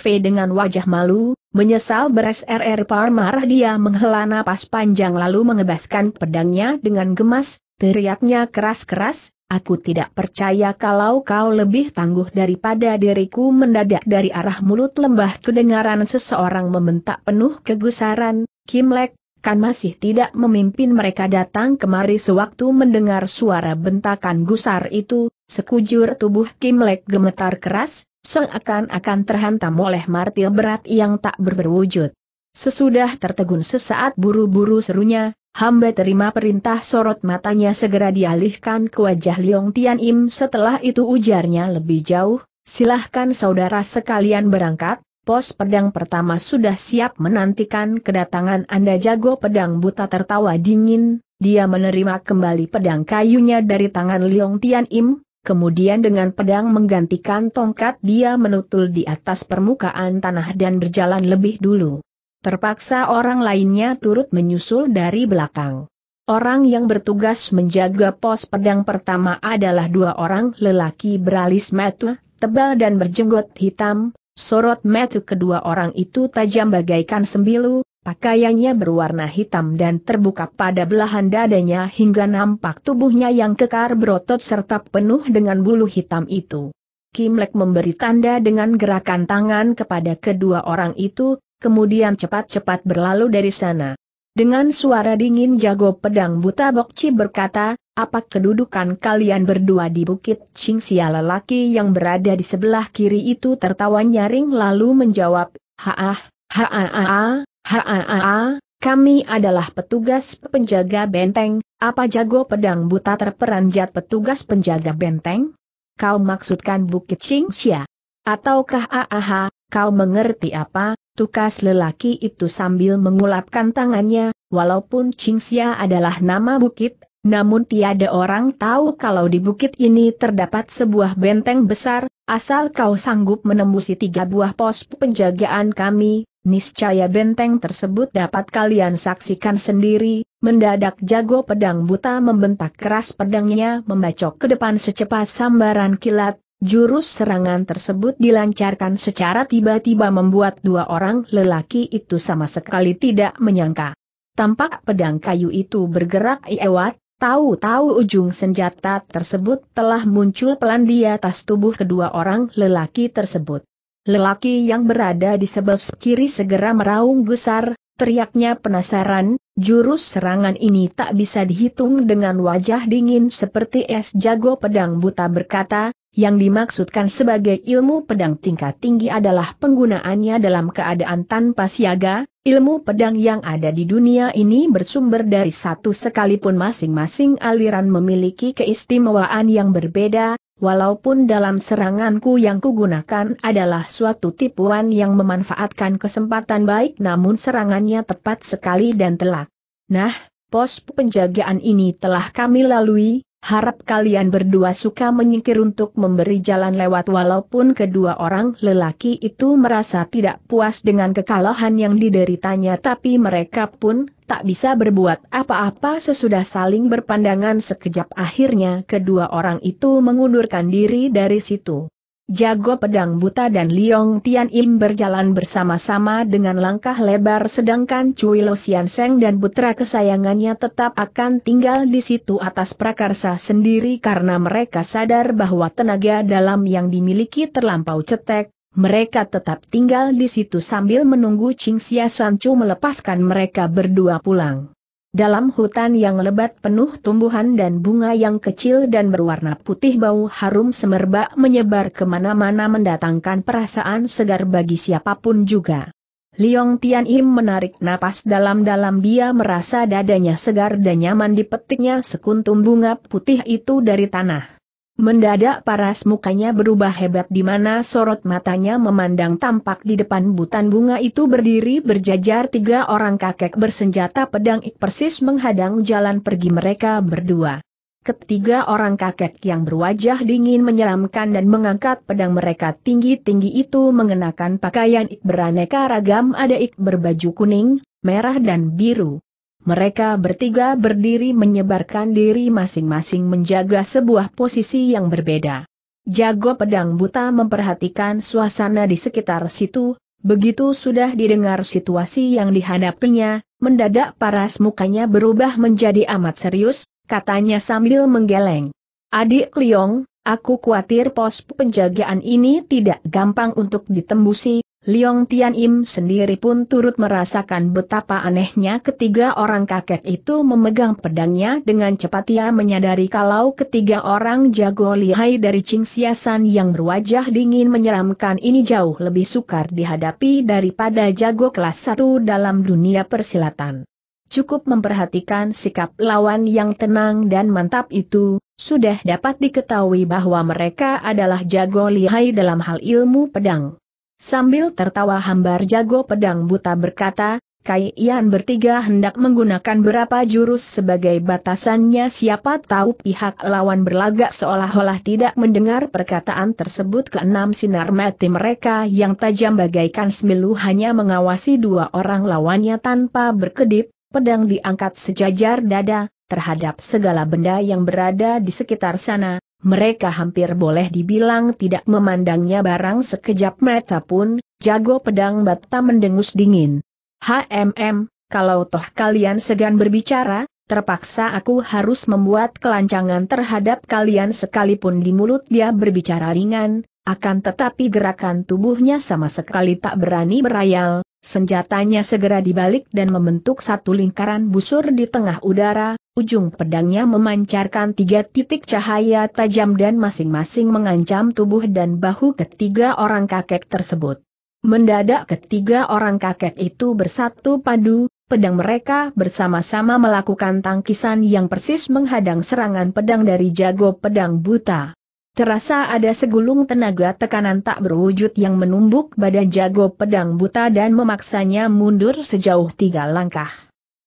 e dengan wajah malu, menyesal beres RR Par marah dia menghela napas panjang lalu mengebaskan pedangnya dengan gemas, teriaknya keras-keras, aku tidak percaya kalau kau lebih tangguh daripada diriku mendadak dari arah mulut lembah kedengaran seseorang membentak penuh kegusaran, Kimlek, kan masih tidak memimpin mereka datang kemari sewaktu mendengar suara bentakan gusar itu, sekujur tubuh Kimlek gemetar keras, seakan-akan terhantam oleh martil berat yang tak berwujud. Sesudah tertegun sesaat buru-buru serunya, hamba terima perintah sorot matanya segera dialihkan ke wajah Liong Tian Im setelah itu ujarnya lebih jauh, silahkan saudara sekalian berangkat, pos pedang pertama sudah siap menantikan kedatangan Anda jago pedang buta tertawa dingin, dia menerima kembali pedang kayunya dari tangan Liong Tian Im, Kemudian dengan pedang menggantikan tongkat dia menutul di atas permukaan tanah dan berjalan lebih dulu. Terpaksa orang lainnya turut menyusul dari belakang. Orang yang bertugas menjaga pos pedang pertama adalah dua orang lelaki beralis metu, tebal dan berjenggot hitam, sorot metu kedua orang itu tajam bagaikan sembilu, Pakaiannya berwarna hitam dan terbuka pada belahan dadanya hingga nampak tubuhnya yang kekar berotot serta penuh dengan bulu hitam itu. Kimlek memberi tanda dengan gerakan tangan kepada kedua orang itu, kemudian cepat-cepat berlalu dari sana. Dengan suara dingin jago pedang buta Bokci berkata, apa kedudukan kalian berdua di Bukit Sia lelaki yang berada di sebelah kiri itu tertawa nyaring lalu menjawab, haah, haah, Haa, kami adalah petugas penjaga benteng, apa jago pedang buta terperanjat petugas penjaga benteng? Kau maksudkan Bukit Cingxia? Ataukah aaha, kau mengerti apa? Tukas lelaki itu sambil mengulapkan tangannya, walaupun Cingxia adalah nama bukit, namun tiada orang tahu kalau di bukit ini terdapat sebuah benteng besar, asal kau sanggup menembusi tiga buah pos penjagaan kami, niscaya benteng tersebut dapat kalian saksikan sendiri, mendadak jago pedang buta membentak keras pedangnya membacok ke depan secepat sambaran kilat, Jurus serangan tersebut dilancarkan secara tiba-tiba membuat dua orang lelaki itu sama sekali tidak menyangka. Tampak pedang kayu itu bergerak iewat, tahu-tahu ujung senjata tersebut telah muncul pelan di atas tubuh kedua orang lelaki tersebut. Lelaki yang berada di sebelah kiri segera meraung gusar, teriaknya penasaran, jurus serangan ini tak bisa dihitung dengan wajah dingin seperti es jago pedang buta berkata, yang dimaksudkan sebagai ilmu pedang tingkat tinggi adalah penggunaannya dalam keadaan tanpa siaga, ilmu pedang yang ada di dunia ini bersumber dari satu sekalipun masing-masing aliran memiliki keistimewaan yang berbeda, Walaupun dalam seranganku yang kugunakan adalah suatu tipuan yang memanfaatkan kesempatan baik namun serangannya tepat sekali dan telak. Nah, pos penjagaan ini telah kami lalui, Harap kalian berdua suka menyingkir untuk memberi jalan lewat walaupun kedua orang lelaki itu merasa tidak puas dengan kekalahan yang dideritanya tapi mereka pun tak bisa berbuat apa-apa sesudah saling berpandangan sekejap akhirnya kedua orang itu mengundurkan diri dari situ. Jago Pedang Buta dan Liong Tian Im berjalan bersama-sama dengan langkah lebar sedangkan Cui Lo Sian Seng dan putra kesayangannya tetap akan tinggal di situ atas prakarsa sendiri karena mereka sadar bahwa tenaga dalam yang dimiliki terlampau cetek, mereka tetap tinggal di situ sambil menunggu Ching Xia Chu melepaskan mereka berdua pulang. Dalam hutan yang lebat penuh tumbuhan dan bunga yang kecil dan berwarna putih bau harum semerbak menyebar kemana-mana mendatangkan perasaan segar bagi siapapun juga. Liong Tian Im menarik napas dalam-dalam dia merasa dadanya segar dan nyaman dipetiknya sekuntum bunga putih itu dari tanah. Mendadak paras mukanya berubah hebat di mana sorot matanya memandang tampak di depan butan bunga itu berdiri berjajar tiga orang kakek bersenjata pedang ik persis menghadang jalan pergi mereka berdua. Ketiga orang kakek yang berwajah dingin menyeramkan dan mengangkat pedang mereka tinggi-tinggi itu mengenakan pakaian ik beraneka ragam ada ik berbaju kuning, merah dan biru mereka bertiga berdiri menyebarkan diri masing-masing menjaga sebuah posisi yang berbeda. Jago pedang buta memperhatikan suasana di sekitar situ, begitu sudah didengar situasi yang dihadapinya, mendadak paras mukanya berubah menjadi amat serius, katanya sambil menggeleng. Adik Liong, aku khawatir pos penjagaan ini tidak gampang untuk ditembusi, Liong Tian Im sendiri pun turut merasakan betapa anehnya ketiga orang kakek itu memegang pedangnya dengan cepat ia menyadari kalau ketiga orang jago lihai dari Siasan yang berwajah dingin menyeramkan ini jauh lebih sukar dihadapi daripada jago kelas satu dalam dunia persilatan. Cukup memperhatikan sikap lawan yang tenang dan mantap itu, sudah dapat diketahui bahwa mereka adalah jago lihai dalam hal ilmu pedang. Sambil tertawa hambar jago pedang buta berkata, Kai Ian bertiga hendak menggunakan berapa jurus sebagai batasannya siapa tahu pihak lawan berlagak seolah-olah tidak mendengar perkataan tersebut keenam sinar mati mereka yang tajam bagaikan semilu hanya mengawasi dua orang lawannya tanpa berkedip, pedang diangkat sejajar dada, terhadap segala benda yang berada di sekitar sana, mereka hampir boleh dibilang tidak memandangnya barang sekejap mata pun, jago pedang bata mendengus dingin. HMM, kalau toh kalian segan berbicara, terpaksa aku harus membuat kelancangan terhadap kalian sekalipun di mulut dia berbicara ringan, akan tetapi gerakan tubuhnya sama sekali tak berani berayal, Senjatanya segera dibalik dan membentuk satu lingkaran busur di tengah udara, ujung pedangnya memancarkan tiga titik cahaya tajam dan masing-masing mengancam tubuh dan bahu ketiga orang kakek tersebut. Mendadak ketiga orang kakek itu bersatu padu, pedang mereka bersama-sama melakukan tangkisan yang persis menghadang serangan pedang dari jago pedang buta. Terasa ada segulung tenaga tekanan tak berwujud yang menumbuk badan jago pedang buta dan memaksanya mundur sejauh tiga langkah.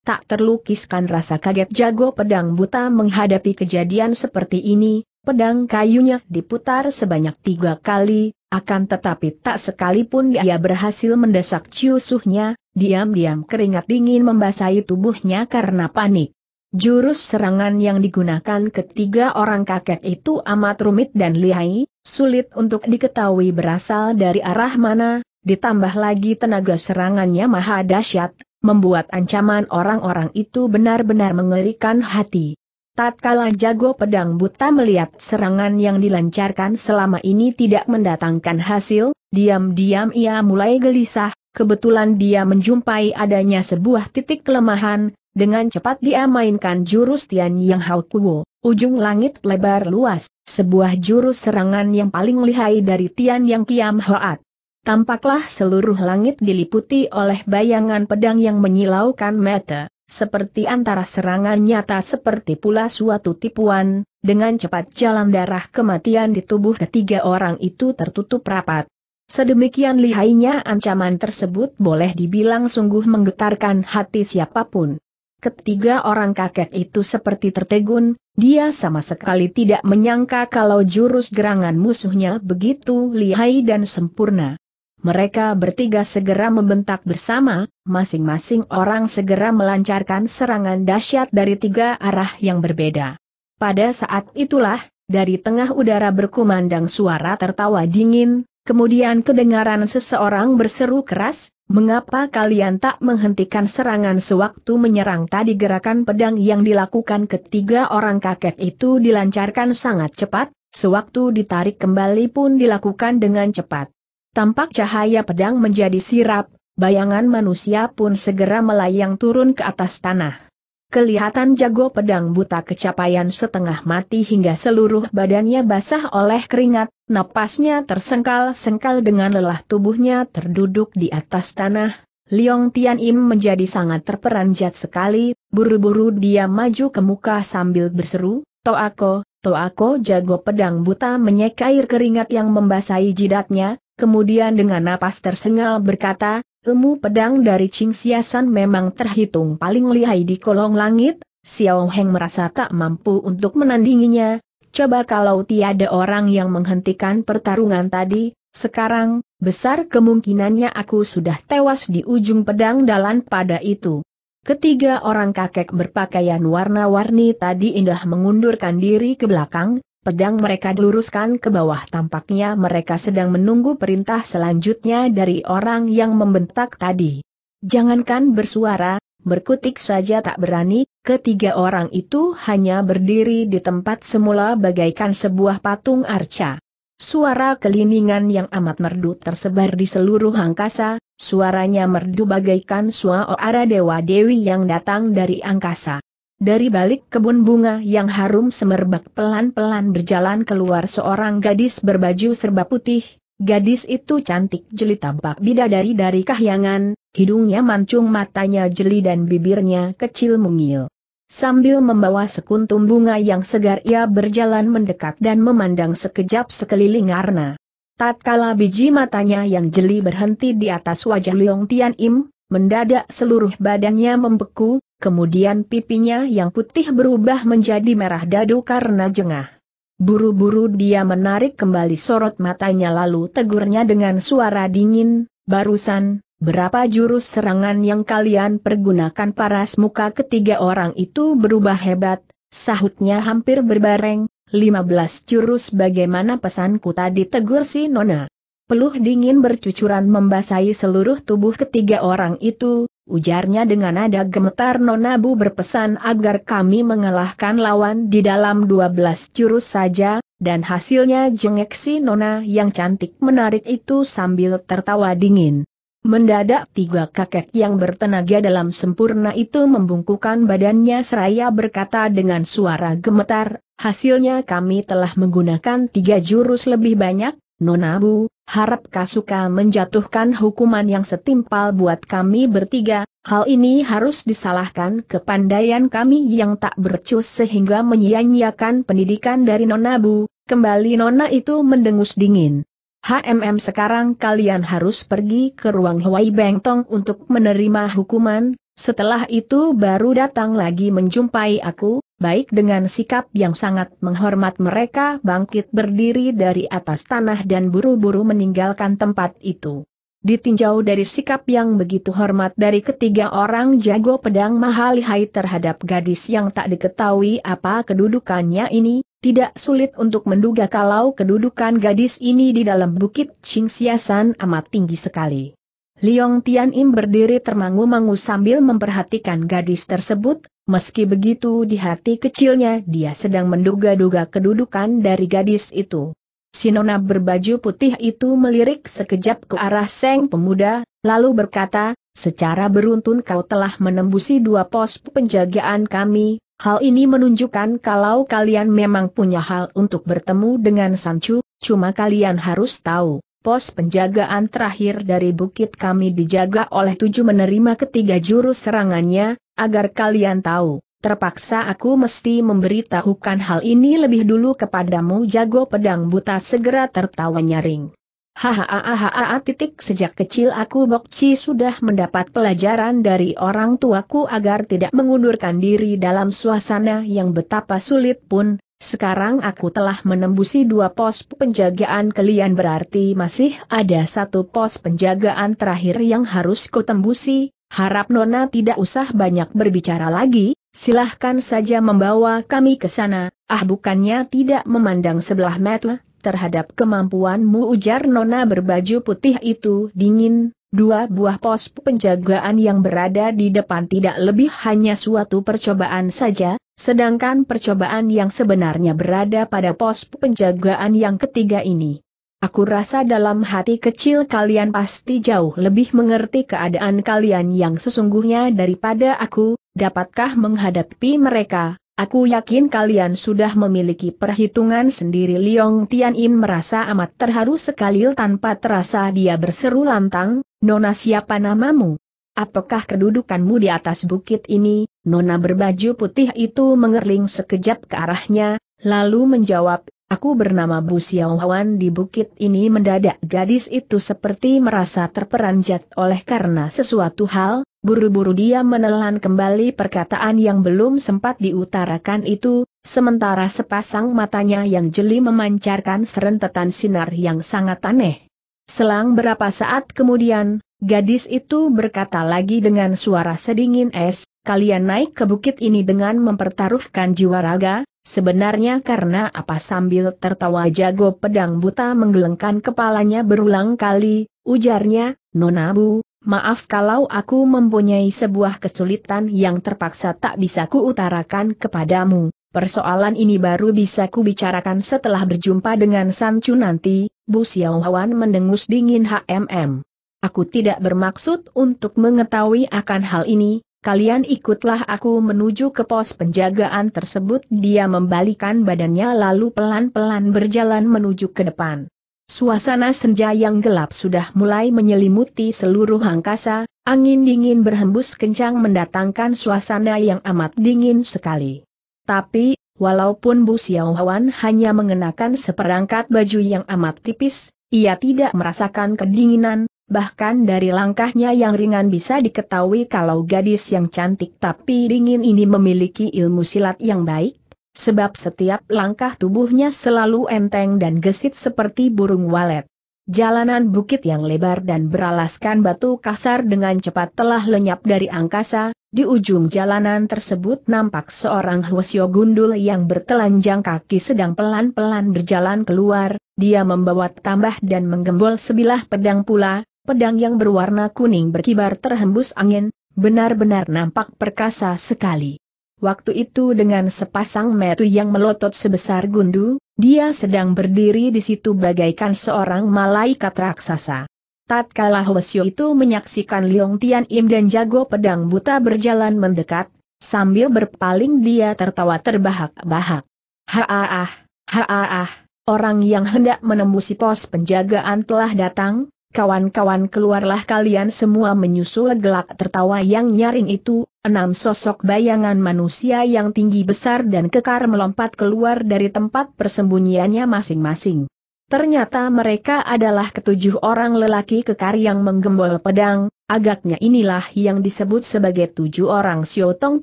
Tak terlukiskan rasa kaget jago pedang buta menghadapi kejadian seperti ini, pedang kayunya diputar sebanyak tiga kali, akan tetapi tak sekalipun dia berhasil mendesak ciusuhnya, diam-diam keringat dingin membasahi tubuhnya karena panik. Jurus serangan yang digunakan ketiga orang kakek itu amat rumit dan lihai, sulit untuk diketahui berasal dari arah mana, ditambah lagi tenaga serangannya maha dahsyat, membuat ancaman orang-orang itu benar-benar mengerikan hati. Tatkala jago pedang buta melihat serangan yang dilancarkan selama ini tidak mendatangkan hasil, diam-diam ia mulai gelisah, kebetulan dia menjumpai adanya sebuah titik kelemahan, dengan cepat dia mainkan jurus Tian Yang Hao Kuo, ujung langit lebar luas, sebuah jurus serangan yang paling lihai dari Tian Yang Kiam Hoat. Tampaklah seluruh langit diliputi oleh bayangan pedang yang menyilaukan mata, seperti antara serangan nyata seperti pula suatu tipuan, dengan cepat jalan darah kematian di tubuh ketiga orang itu tertutup rapat. Sedemikian lihainya ancaman tersebut boleh dibilang sungguh menggetarkan hati siapapun. Ketiga orang kakek itu seperti tertegun, dia sama sekali tidak menyangka kalau jurus gerangan musuhnya begitu lihai dan sempurna. Mereka bertiga segera membentak bersama, masing-masing orang segera melancarkan serangan dahsyat dari tiga arah yang berbeda. Pada saat itulah, dari tengah udara berkumandang suara tertawa dingin, kemudian kedengaran seseorang berseru keras, Mengapa kalian tak menghentikan serangan sewaktu menyerang tadi gerakan pedang yang dilakukan ketiga orang kakek itu dilancarkan sangat cepat, sewaktu ditarik kembali pun dilakukan dengan cepat. Tampak cahaya pedang menjadi sirap, bayangan manusia pun segera melayang turun ke atas tanah. Kelihatan jago pedang buta kecapaian setengah mati hingga seluruh badannya basah oleh keringat, napasnya tersengkal-sengkal dengan lelah tubuhnya terduduk di atas tanah. Liong Tian Im menjadi sangat terperanjat sekali, buru-buru dia maju ke muka sambil berseru, Toako, Toako jago pedang buta menyekair keringat yang membasahi jidatnya, kemudian dengan napas tersengal berkata, Ilmu pedang dari Ching Siasan memang terhitung paling lihai di kolong langit, Xiao Heng merasa tak mampu untuk menandinginya, coba kalau tiada orang yang menghentikan pertarungan tadi, sekarang, besar kemungkinannya aku sudah tewas di ujung pedang dalan pada itu. Ketiga orang kakek berpakaian warna-warni tadi indah mengundurkan diri ke belakang, Pedang mereka diluruskan ke bawah tampaknya mereka sedang menunggu perintah selanjutnya dari orang yang membentak tadi. Jangankan bersuara, berkutik saja tak berani, ketiga orang itu hanya berdiri di tempat semula bagaikan sebuah patung arca. Suara keliningan yang amat merdu tersebar di seluruh angkasa, suaranya merdu bagaikan suara dewa dewi yang datang dari angkasa. Dari balik kebun bunga yang harum semerbak pelan-pelan berjalan keluar seorang gadis berbaju serba putih, gadis itu cantik jeli tampak bidadari dari kahyangan, hidungnya mancung matanya jeli dan bibirnya kecil mungil. Sambil membawa sekuntum bunga yang segar ia berjalan mendekat dan memandang sekejap sekeliling karena Tatkala biji matanya yang jeli berhenti di atas wajah Leong Tian Im, Mendadak seluruh badannya membeku, kemudian pipinya yang putih berubah menjadi merah dadu karena jengah. Buru-buru dia menarik kembali sorot matanya lalu tegurnya dengan suara dingin, barusan, berapa jurus serangan yang kalian pergunakan paras muka ketiga orang itu berubah hebat, sahutnya hampir berbareng, 15 jurus bagaimana pesanku tadi tegur si Nona. Peluh dingin bercucuran membasahi seluruh tubuh ketiga orang itu, ujarnya dengan nada gemetar Nonabu berpesan agar kami mengalahkan lawan di dalam 12 jurus saja, dan hasilnya jengek si Nona yang cantik menarik itu sambil tertawa dingin. Mendadak tiga kakek yang bertenaga dalam sempurna itu membungkukan badannya seraya berkata dengan suara gemetar, hasilnya kami telah menggunakan tiga jurus lebih banyak, Nonabu, harap Kasuka menjatuhkan hukuman yang setimpal buat kami bertiga, hal ini harus disalahkan kepandaian kami yang tak bercus sehingga menyia-nyiakan pendidikan dari Nonabu, kembali Nona itu mendengus dingin. HMM sekarang kalian harus pergi ke ruang Beng Tong untuk menerima hukuman, setelah itu baru datang lagi menjumpai aku, baik dengan sikap yang sangat menghormat mereka bangkit berdiri dari atas tanah dan buru-buru meninggalkan tempat itu. Ditinjau dari sikap yang begitu hormat dari ketiga orang jago pedang mahal terhadap gadis yang tak diketahui apa kedudukannya ini, tidak sulit untuk menduga kalau kedudukan gadis ini di dalam bukit Qingxiasan amat tinggi sekali. Liong Tian Im berdiri termangu-mangu sambil memperhatikan gadis tersebut, meski begitu di hati kecilnya dia sedang menduga-duga kedudukan dari gadis itu. Sinona berbaju putih itu melirik sekejap ke arah Seng Pemuda, lalu berkata, secara beruntun kau telah menembusi dua pos penjagaan kami, hal ini menunjukkan kalau kalian memang punya hal untuk bertemu dengan Sancu, cuma kalian harus tahu pos penjagaan terakhir dari bukit kami dijaga oleh tujuh menerima ketiga jurus serangannya, agar kalian tahu, terpaksa aku mesti memberitahukan hal ini lebih dulu kepadamu jago pedang buta segera tertawa nyaring. Hahaha titik sejak kecil aku Bokci sudah mendapat pelajaran dari orang tuaku agar tidak mengundurkan diri dalam suasana yang betapa sulit pun, sekarang aku telah menembusi dua pos penjagaan kalian berarti masih ada satu pos penjagaan terakhir yang harus kutembusi, harap Nona tidak usah banyak berbicara lagi, silahkan saja membawa kami ke sana, ah bukannya tidak memandang sebelah mata, terhadap kemampuanmu ujar Nona berbaju putih itu dingin, Dua buah pos penjagaan yang berada di depan tidak lebih hanya suatu percobaan saja, Sedangkan percobaan yang sebenarnya berada pada pos penjagaan yang ketiga ini. Aku rasa dalam hati kecil kalian pasti jauh lebih mengerti keadaan kalian yang sesungguhnya daripada aku, dapatkah menghadapi mereka, aku yakin kalian sudah memiliki perhitungan sendiri Liong Tian In merasa amat terharu sekali tanpa terasa dia berseru lantang, Nona siapa namamu? Apakah kedudukanmu di atas bukit ini? Nona berbaju putih itu mengerling sekejap ke arahnya, lalu menjawab, Aku bernama Bu Xiaohuan di bukit ini mendadak gadis itu seperti merasa terperanjat oleh karena sesuatu hal, buru-buru dia menelan kembali perkataan yang belum sempat diutarakan itu, sementara sepasang matanya yang jeli memancarkan serentetan sinar yang sangat aneh. Selang berapa saat kemudian, Gadis itu berkata lagi dengan suara sedingin es, kalian naik ke bukit ini dengan mempertaruhkan jiwa raga, sebenarnya karena apa sambil tertawa jago pedang buta menggelengkan kepalanya berulang kali, ujarnya, Nonabu, maaf kalau aku mempunyai sebuah kesulitan yang terpaksa tak bisa kuutarakan kepadamu. Persoalan ini baru bisa kubicarakan setelah berjumpa dengan Sancu nanti, Bu Xiaohuan mendengus dingin HMM. Aku tidak bermaksud untuk mengetahui akan hal ini, kalian ikutlah aku menuju ke pos penjagaan tersebut. Dia membalikan badannya lalu pelan-pelan berjalan menuju ke depan. Suasana senja yang gelap sudah mulai menyelimuti seluruh angkasa, angin dingin berhembus kencang mendatangkan suasana yang amat dingin sekali. Tapi, walaupun Bu Xiaohuan hanya mengenakan seperangkat baju yang amat tipis, ia tidak merasakan kedinginan, bahkan dari langkahnya yang ringan bisa diketahui kalau gadis yang cantik tapi dingin ini memiliki ilmu silat yang baik, sebab setiap langkah tubuhnya selalu enteng dan gesit seperti burung walet. Jalanan bukit yang lebar dan beralaskan batu kasar dengan cepat telah lenyap dari angkasa, di ujung jalanan tersebut nampak seorang Hwasyo gundul yang bertelanjang kaki sedang pelan-pelan berjalan keluar, dia membawa tambah dan menggembol sebilah pedang pula, pedang yang berwarna kuning berkibar terhembus angin, benar-benar nampak perkasa sekali. Waktu itu dengan sepasang metu yang melotot sebesar gundu, dia sedang berdiri di situ bagaikan seorang malaikat raksasa. Tatkala Hwasyo itu menyaksikan Liong Tian Im dan jago pedang buta berjalan mendekat, sambil berpaling dia tertawa terbahak-bahak. Haaah, haaah, orang yang hendak menembusi pos penjagaan telah datang, Kawan-kawan keluarlah kalian semua menyusul gelak tertawa yang nyaring itu, enam sosok bayangan manusia yang tinggi besar dan kekar melompat keluar dari tempat persembunyiannya masing-masing. Ternyata mereka adalah ketujuh orang lelaki kekar yang menggembol pedang, agaknya inilah yang disebut sebagai tujuh orang siotong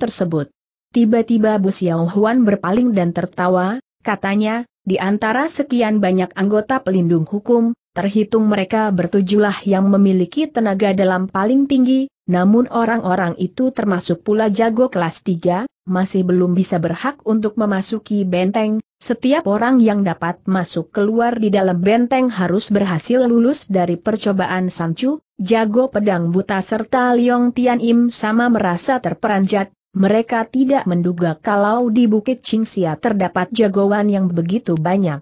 tersebut. Tiba-tiba Bu Xiao Huan berpaling dan tertawa, katanya, di antara sekian banyak anggota pelindung hukum, terhitung mereka bertujulah yang memiliki tenaga dalam paling tinggi, namun orang-orang itu termasuk pula jago kelas 3, masih belum bisa berhak untuk memasuki benteng, setiap orang yang dapat masuk keluar di dalam benteng harus berhasil lulus dari percobaan Sanchu, jago pedang buta serta Liong Tian Im sama merasa terperanjat, mereka tidak menduga kalau di Bukit Cingsia terdapat jagoan yang begitu banyak.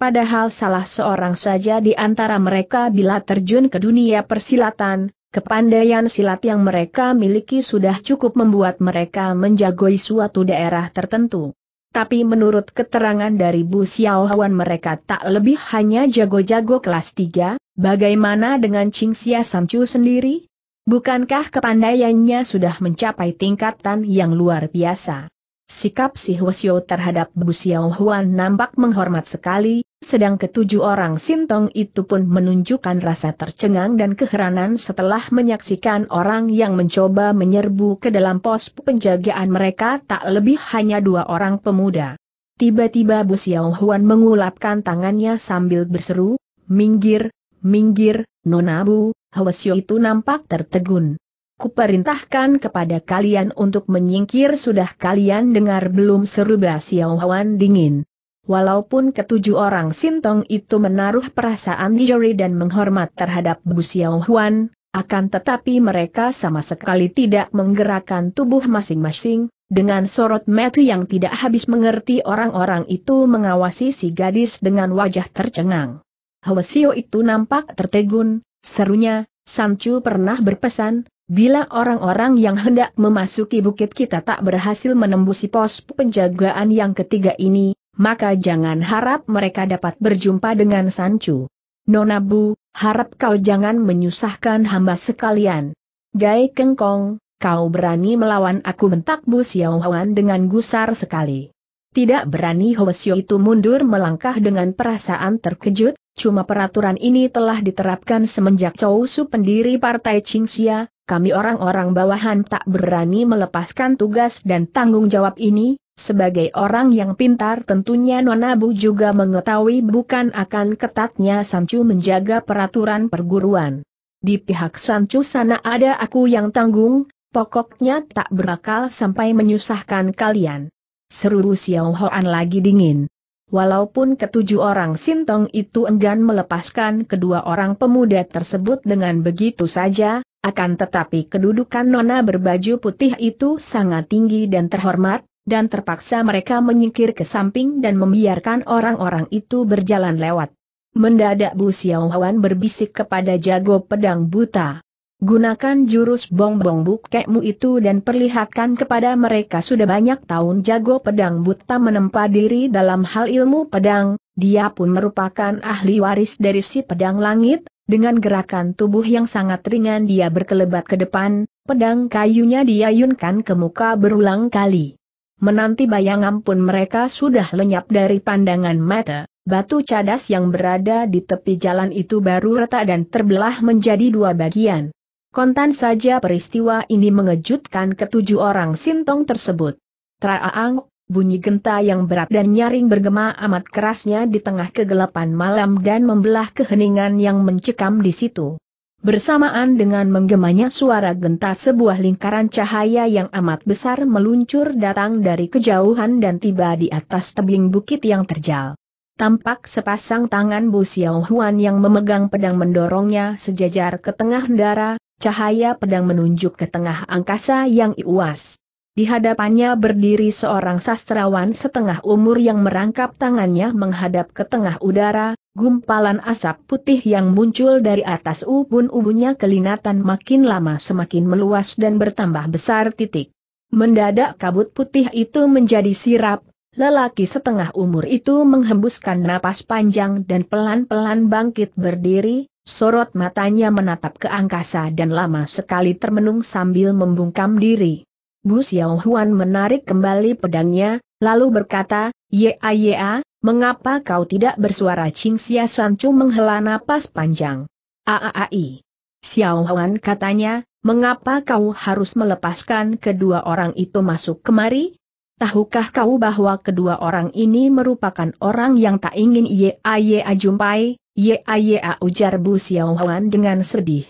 Padahal salah seorang saja di antara mereka bila terjun ke dunia persilatan, kepandaian silat yang mereka miliki sudah cukup membuat mereka menjagoi suatu daerah tertentu. Tapi menurut keterangan dari Bu Xiaohuan mereka tak lebih hanya jago-jago kelas 3, bagaimana dengan Ching Xia Samcu sendiri? Bukankah kepandaiannya sudah mencapai tingkatan yang luar biasa? Sikap si Hwasyo terhadap Bu Xiao Huan nampak menghormat sekali, sedang ketujuh orang Sintong itu pun menunjukkan rasa tercengang dan keheranan setelah menyaksikan orang yang mencoba menyerbu ke dalam pos penjagaan mereka tak lebih hanya dua orang pemuda. Tiba-tiba Bu Xiao Huan mengulapkan tangannya sambil berseru, Minggir, minggir, Nona Bu, Hwasyo itu nampak tertegun. Kuperintahkan kepada kalian untuk menyingkir sudah kalian dengar belum seru Basiawan dingin. Walaupun ketujuh orang Sintong itu menaruh perasaan jari dan menghormat terhadap Bu Xiaohuan, akan tetapi mereka sama sekali tidak menggerakkan tubuh masing-masing, dengan sorot mata yang tidak habis mengerti orang-orang itu mengawasi si gadis dengan wajah tercengang. Hwasio itu nampak tertegun, serunya, Sanchu pernah berpesan, Bila orang-orang yang hendak memasuki bukit kita tak berhasil menembusi pos penjagaan yang ketiga ini, maka jangan harap mereka dapat berjumpa dengan Sancu. Bu, harap kau jangan menyusahkan hamba sekalian. Gai Kengkong, kau berani melawan aku bentak Bu Xiaohuan dengan gusar sekali. Tidak berani Hwasyo itu mundur melangkah dengan perasaan terkejut, Cuma peraturan ini telah diterapkan semenjak Chow Su pendiri Partai Qingxia, kami orang-orang bawahan tak berani melepaskan tugas dan tanggung jawab ini, sebagai orang yang pintar tentunya Nona Bu juga mengetahui bukan akan ketatnya Samcu menjaga peraturan perguruan. Di pihak Sancu sana ada aku yang tanggung, pokoknya tak berakal sampai menyusahkan kalian. Seru Xiao Hoan lagi dingin. Walaupun ketujuh orang Sintong itu enggan melepaskan kedua orang pemuda tersebut dengan begitu saja, akan tetapi kedudukan nona berbaju putih itu sangat tinggi dan terhormat, dan terpaksa mereka menyingkir ke samping dan membiarkan orang-orang itu berjalan lewat. Mendadak Bu Xiaohuan berbisik kepada jago pedang buta. Gunakan jurus bongbong bukekmu itu dan perlihatkan kepada mereka sudah banyak tahun jago pedang buta menempa diri dalam hal ilmu pedang, dia pun merupakan ahli waris dari si pedang langit, dengan gerakan tubuh yang sangat ringan dia berkelebat ke depan, pedang kayunya diayunkan ke muka berulang kali. Menanti bayangan pun mereka sudah lenyap dari pandangan mata. Batu cadas yang berada di tepi jalan itu baru retak dan terbelah menjadi dua bagian. Kontan saja peristiwa ini mengejutkan ketujuh orang sintong tersebut. Traaang, bunyi genta yang berat dan nyaring bergema amat kerasnya di tengah kegelapan malam dan membelah keheningan yang mencekam di situ. Bersamaan dengan menggemanya suara genta sebuah lingkaran cahaya yang amat besar meluncur datang dari kejauhan dan tiba di atas tebing bukit yang terjal. Tampak sepasang tangan Bu Xiao yang memegang pedang mendorongnya sejajar ke tengah darah. Cahaya pedang menunjuk ke tengah angkasa yang iwas. Di hadapannya berdiri seorang sastrawan setengah umur yang merangkap tangannya menghadap ke tengah udara, gumpalan asap putih yang muncul dari atas ubun-ubunnya kelinatan makin lama semakin meluas dan bertambah besar titik. Mendadak kabut putih itu menjadi sirap, Lelaki setengah umur itu menghembuskan napas panjang dan pelan-pelan bangkit berdiri, sorot matanya menatap ke angkasa dan lama sekali termenung sambil membungkam diri. Bu Xiao Huan menarik kembali pedangnya, lalu berkata, Ye ya, mengapa kau tidak bersuara Ching Xia Sancu menghela napas panjang? Aaai. Xiao Huan katanya, mengapa kau harus melepaskan kedua orang itu masuk kemari? Tahukah kau bahwa kedua orang ini merupakan orang yang tak ingin Yaya jumpai? Yaya ujar Bu Xiaohuan dengan sedih.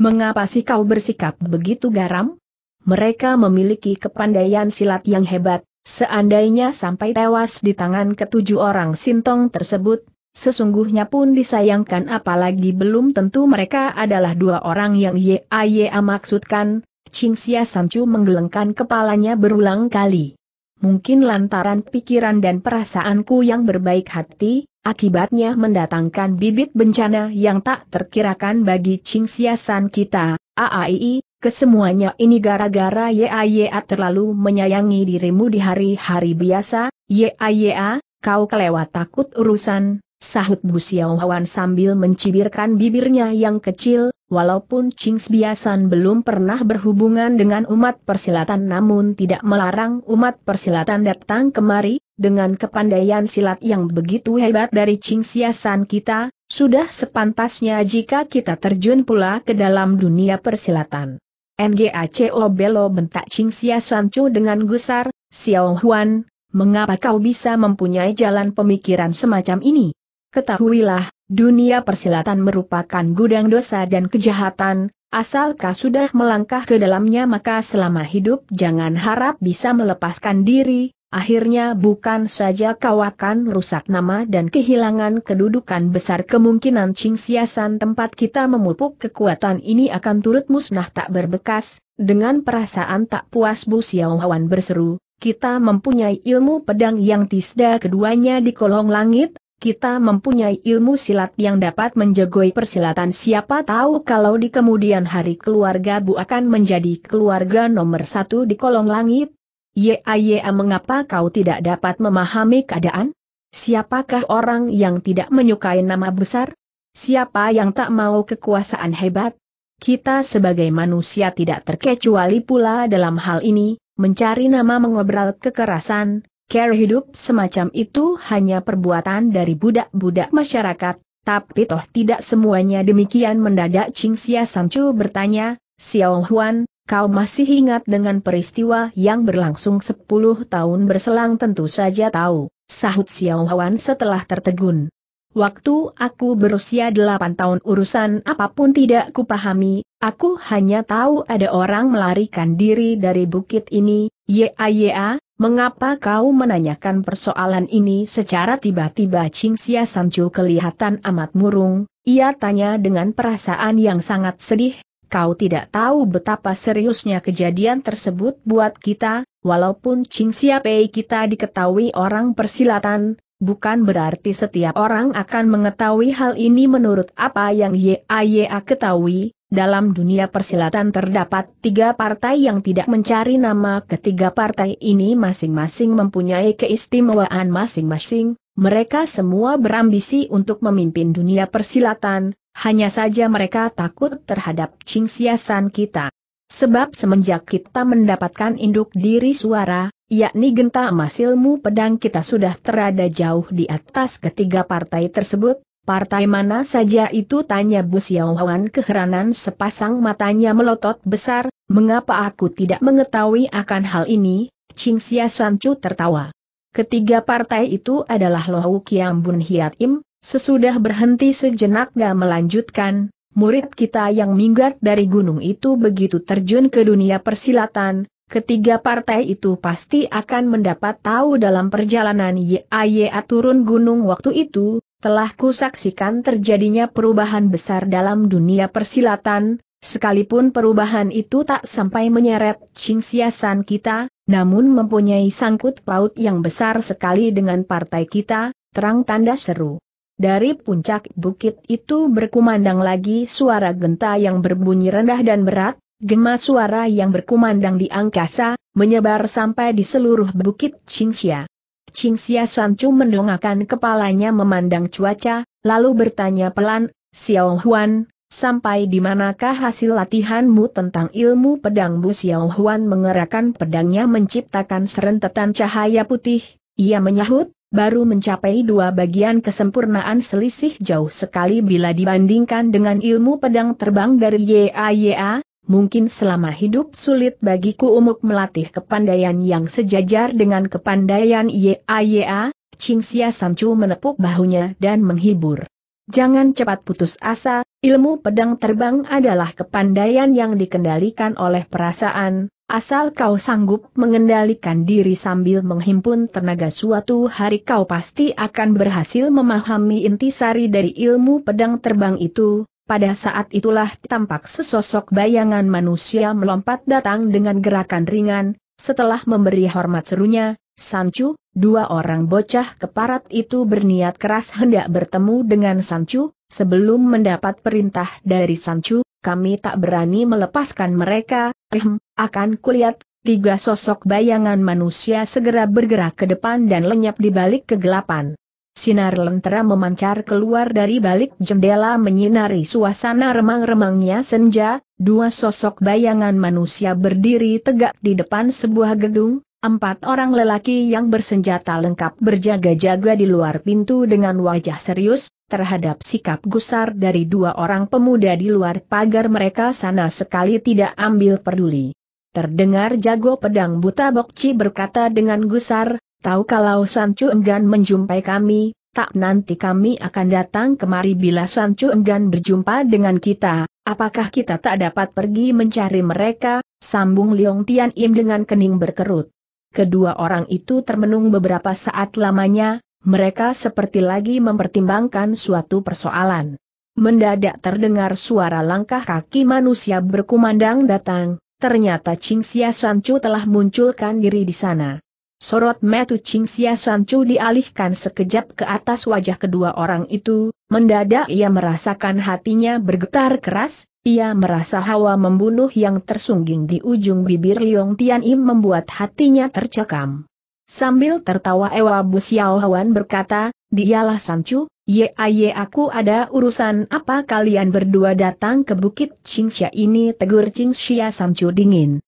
Mengapa sih kau bersikap begitu garam? Mereka memiliki kepandaian silat yang hebat, seandainya sampai tewas di tangan ketujuh orang sintong tersebut, sesungguhnya pun disayangkan apalagi belum tentu mereka adalah dua orang yang Yaya maksudkan, Qingxia Sancu menggelengkan kepalanya berulang kali mungkin lantaran pikiran dan perasaanku yang berbaik hati, akibatnya mendatangkan bibit bencana yang tak terkirakan bagi cingsiasan kita, AAII, kesemuanya ini gara-gara YAYA terlalu menyayangi dirimu di hari-hari biasa, YAYA, kau kelewat takut urusan, Sahut Bu Huan sambil mencibirkan bibirnya yang kecil, walaupun Ching Biasan belum pernah berhubungan dengan umat persilatan namun tidak melarang umat persilatan datang kemari, dengan kepandaian silat yang begitu hebat dari Ching Biasan kita, sudah sepantasnya jika kita terjun pula ke dalam dunia persilatan. NGACO Belo bentak Ching Biasan Chu dengan gusar, Xiao Huan, mengapa kau bisa mempunyai jalan pemikiran semacam ini? Ketahuilah, dunia persilatan merupakan gudang dosa dan kejahatan, Asalkah sudah melangkah ke dalamnya maka selama hidup jangan harap bisa melepaskan diri, akhirnya bukan saja kau akan rusak nama dan kehilangan kedudukan besar kemungkinan cingsiasan tempat kita memupuk kekuatan ini akan turut musnah tak berbekas, dengan perasaan tak puas Bu Xiaohuan berseru, kita mempunyai ilmu pedang yang tisda keduanya di kolong langit, kita mempunyai ilmu silat yang dapat menjegoi persilatan siapa tahu kalau di kemudian hari keluarga Bu akan menjadi keluarga nomor satu di kolong langit? Ya ya, mengapa kau tidak dapat memahami keadaan? Siapakah orang yang tidak menyukai nama besar? Siapa yang tak mau kekuasaan hebat? Kita sebagai manusia tidak terkecuali pula dalam hal ini, mencari nama mengobrol kekerasan, Care hidup semacam itu hanya perbuatan dari budak-budak masyarakat, tapi toh tidak semuanya demikian mendadak Ching Xia Sancu bertanya, Xiao Huan, kau masih ingat dengan peristiwa yang berlangsung 10 tahun berselang tentu saja tahu, sahut Xiao Huan setelah tertegun. Waktu aku berusia 8 tahun urusan apapun tidak kupahami, aku hanya tahu ada orang melarikan diri dari bukit ini, ya ya, Mengapa kau menanyakan persoalan ini secara tiba-tiba Ching Sia Sancho kelihatan amat murung, ia tanya dengan perasaan yang sangat sedih, kau tidak tahu betapa seriusnya kejadian tersebut buat kita, walaupun Ching Sia Pei kita diketahui orang persilatan, bukan berarti setiap orang akan mengetahui hal ini menurut apa yang Ye A ketahui, dalam dunia persilatan terdapat tiga partai yang tidak mencari nama ketiga partai ini masing-masing mempunyai keistimewaan masing-masing, mereka semua berambisi untuk memimpin dunia persilatan, hanya saja mereka takut terhadap cingsiasan kita. Sebab semenjak kita mendapatkan induk diri suara, yakni genta emas ilmu pedang kita sudah terada jauh di atas ketiga partai tersebut, Partai mana saja itu tanya Bu Xiaohuan keheranan sepasang matanya melotot besar, mengapa aku tidak mengetahui akan hal ini, Ching Xia Sancu tertawa. Ketiga partai itu adalah Lohu Kiam Bun Hiat Im, sesudah berhenti sejenak dan melanjutkan, murid kita yang minggat dari gunung itu begitu terjun ke dunia persilatan, Ketiga partai itu pasti akan mendapat tahu dalam perjalanan Yaya turun gunung waktu itu, telah kusaksikan terjadinya perubahan besar dalam dunia persilatan, sekalipun perubahan itu tak sampai menyeret Ching siasan kita, namun mempunyai sangkut paut yang besar sekali dengan partai kita, terang tanda seru. Dari puncak bukit itu berkumandang lagi suara genta yang berbunyi rendah dan berat, gema suara yang berkumandang di angkasa, menyebar sampai di seluruh bukit Qingxia. Ching Xia Chu mendongakkan kepalanya memandang cuaca, lalu bertanya pelan, Xiao Huan, sampai di manakah hasil latihanmu tentang ilmu pedang Bu Xiao Huan mengerahkan pedangnya menciptakan serentetan cahaya putih, ia menyahut, baru mencapai dua bagian kesempurnaan selisih jauh sekali bila dibandingkan dengan ilmu pedang terbang dari YAYA, mungkin selama hidup sulit bagiku umuk melatih kepandaian yang sejajar dengan kepandaian YAYA, Ching Sia Samcu menepuk bahunya dan menghibur. Jangan cepat putus asa, ilmu pedang terbang adalah kepandaian yang dikendalikan oleh perasaan, asal kau sanggup mengendalikan diri sambil menghimpun tenaga suatu hari kau pasti akan berhasil memahami intisari dari ilmu pedang terbang itu, pada saat itulah tampak sesosok bayangan manusia melompat datang dengan gerakan ringan, setelah memberi hormat serunya, Sancu, dua orang bocah keparat itu berniat keras hendak bertemu dengan Sancu, sebelum mendapat perintah dari Sancu, kami tak berani melepaskan mereka, ehm, akan kulihat, tiga sosok bayangan manusia segera bergerak ke depan dan lenyap di balik kegelapan. Sinar lentera memancar keluar dari balik jendela menyinari suasana remang-remangnya senja, dua sosok bayangan manusia berdiri tegak di depan sebuah gedung, empat orang lelaki yang bersenjata lengkap berjaga-jaga di luar pintu dengan wajah serius, terhadap sikap gusar dari dua orang pemuda di luar pagar mereka sana sekali tidak ambil peduli. Terdengar jago pedang buta Bokci berkata dengan gusar, Tahu kalau Sancu enggan menjumpai kami, tak nanti kami akan datang kemari bila Sancu enggan berjumpa dengan kita, apakah kita tak dapat pergi mencari mereka, sambung Liong Tian Im dengan kening berkerut. Kedua orang itu termenung beberapa saat lamanya, mereka seperti lagi mempertimbangkan suatu persoalan. Mendadak terdengar suara langkah kaki manusia berkumandang datang, ternyata Ching Xia Sancu telah munculkan diri di sana. Sorot metu Ching Xia Sanchu dialihkan sekejap ke atas wajah kedua orang itu, mendadak ia merasakan hatinya bergetar keras, ia merasa hawa membunuh yang tersungging di ujung bibir Liong Tian Im membuat hatinya tercekam. Sambil tertawa Ewa Bu Xiao berkata, dialah Sanchu, ye Aye aku ada urusan apa kalian berdua datang ke bukit Qingxia ini tegur San Sanchu dingin.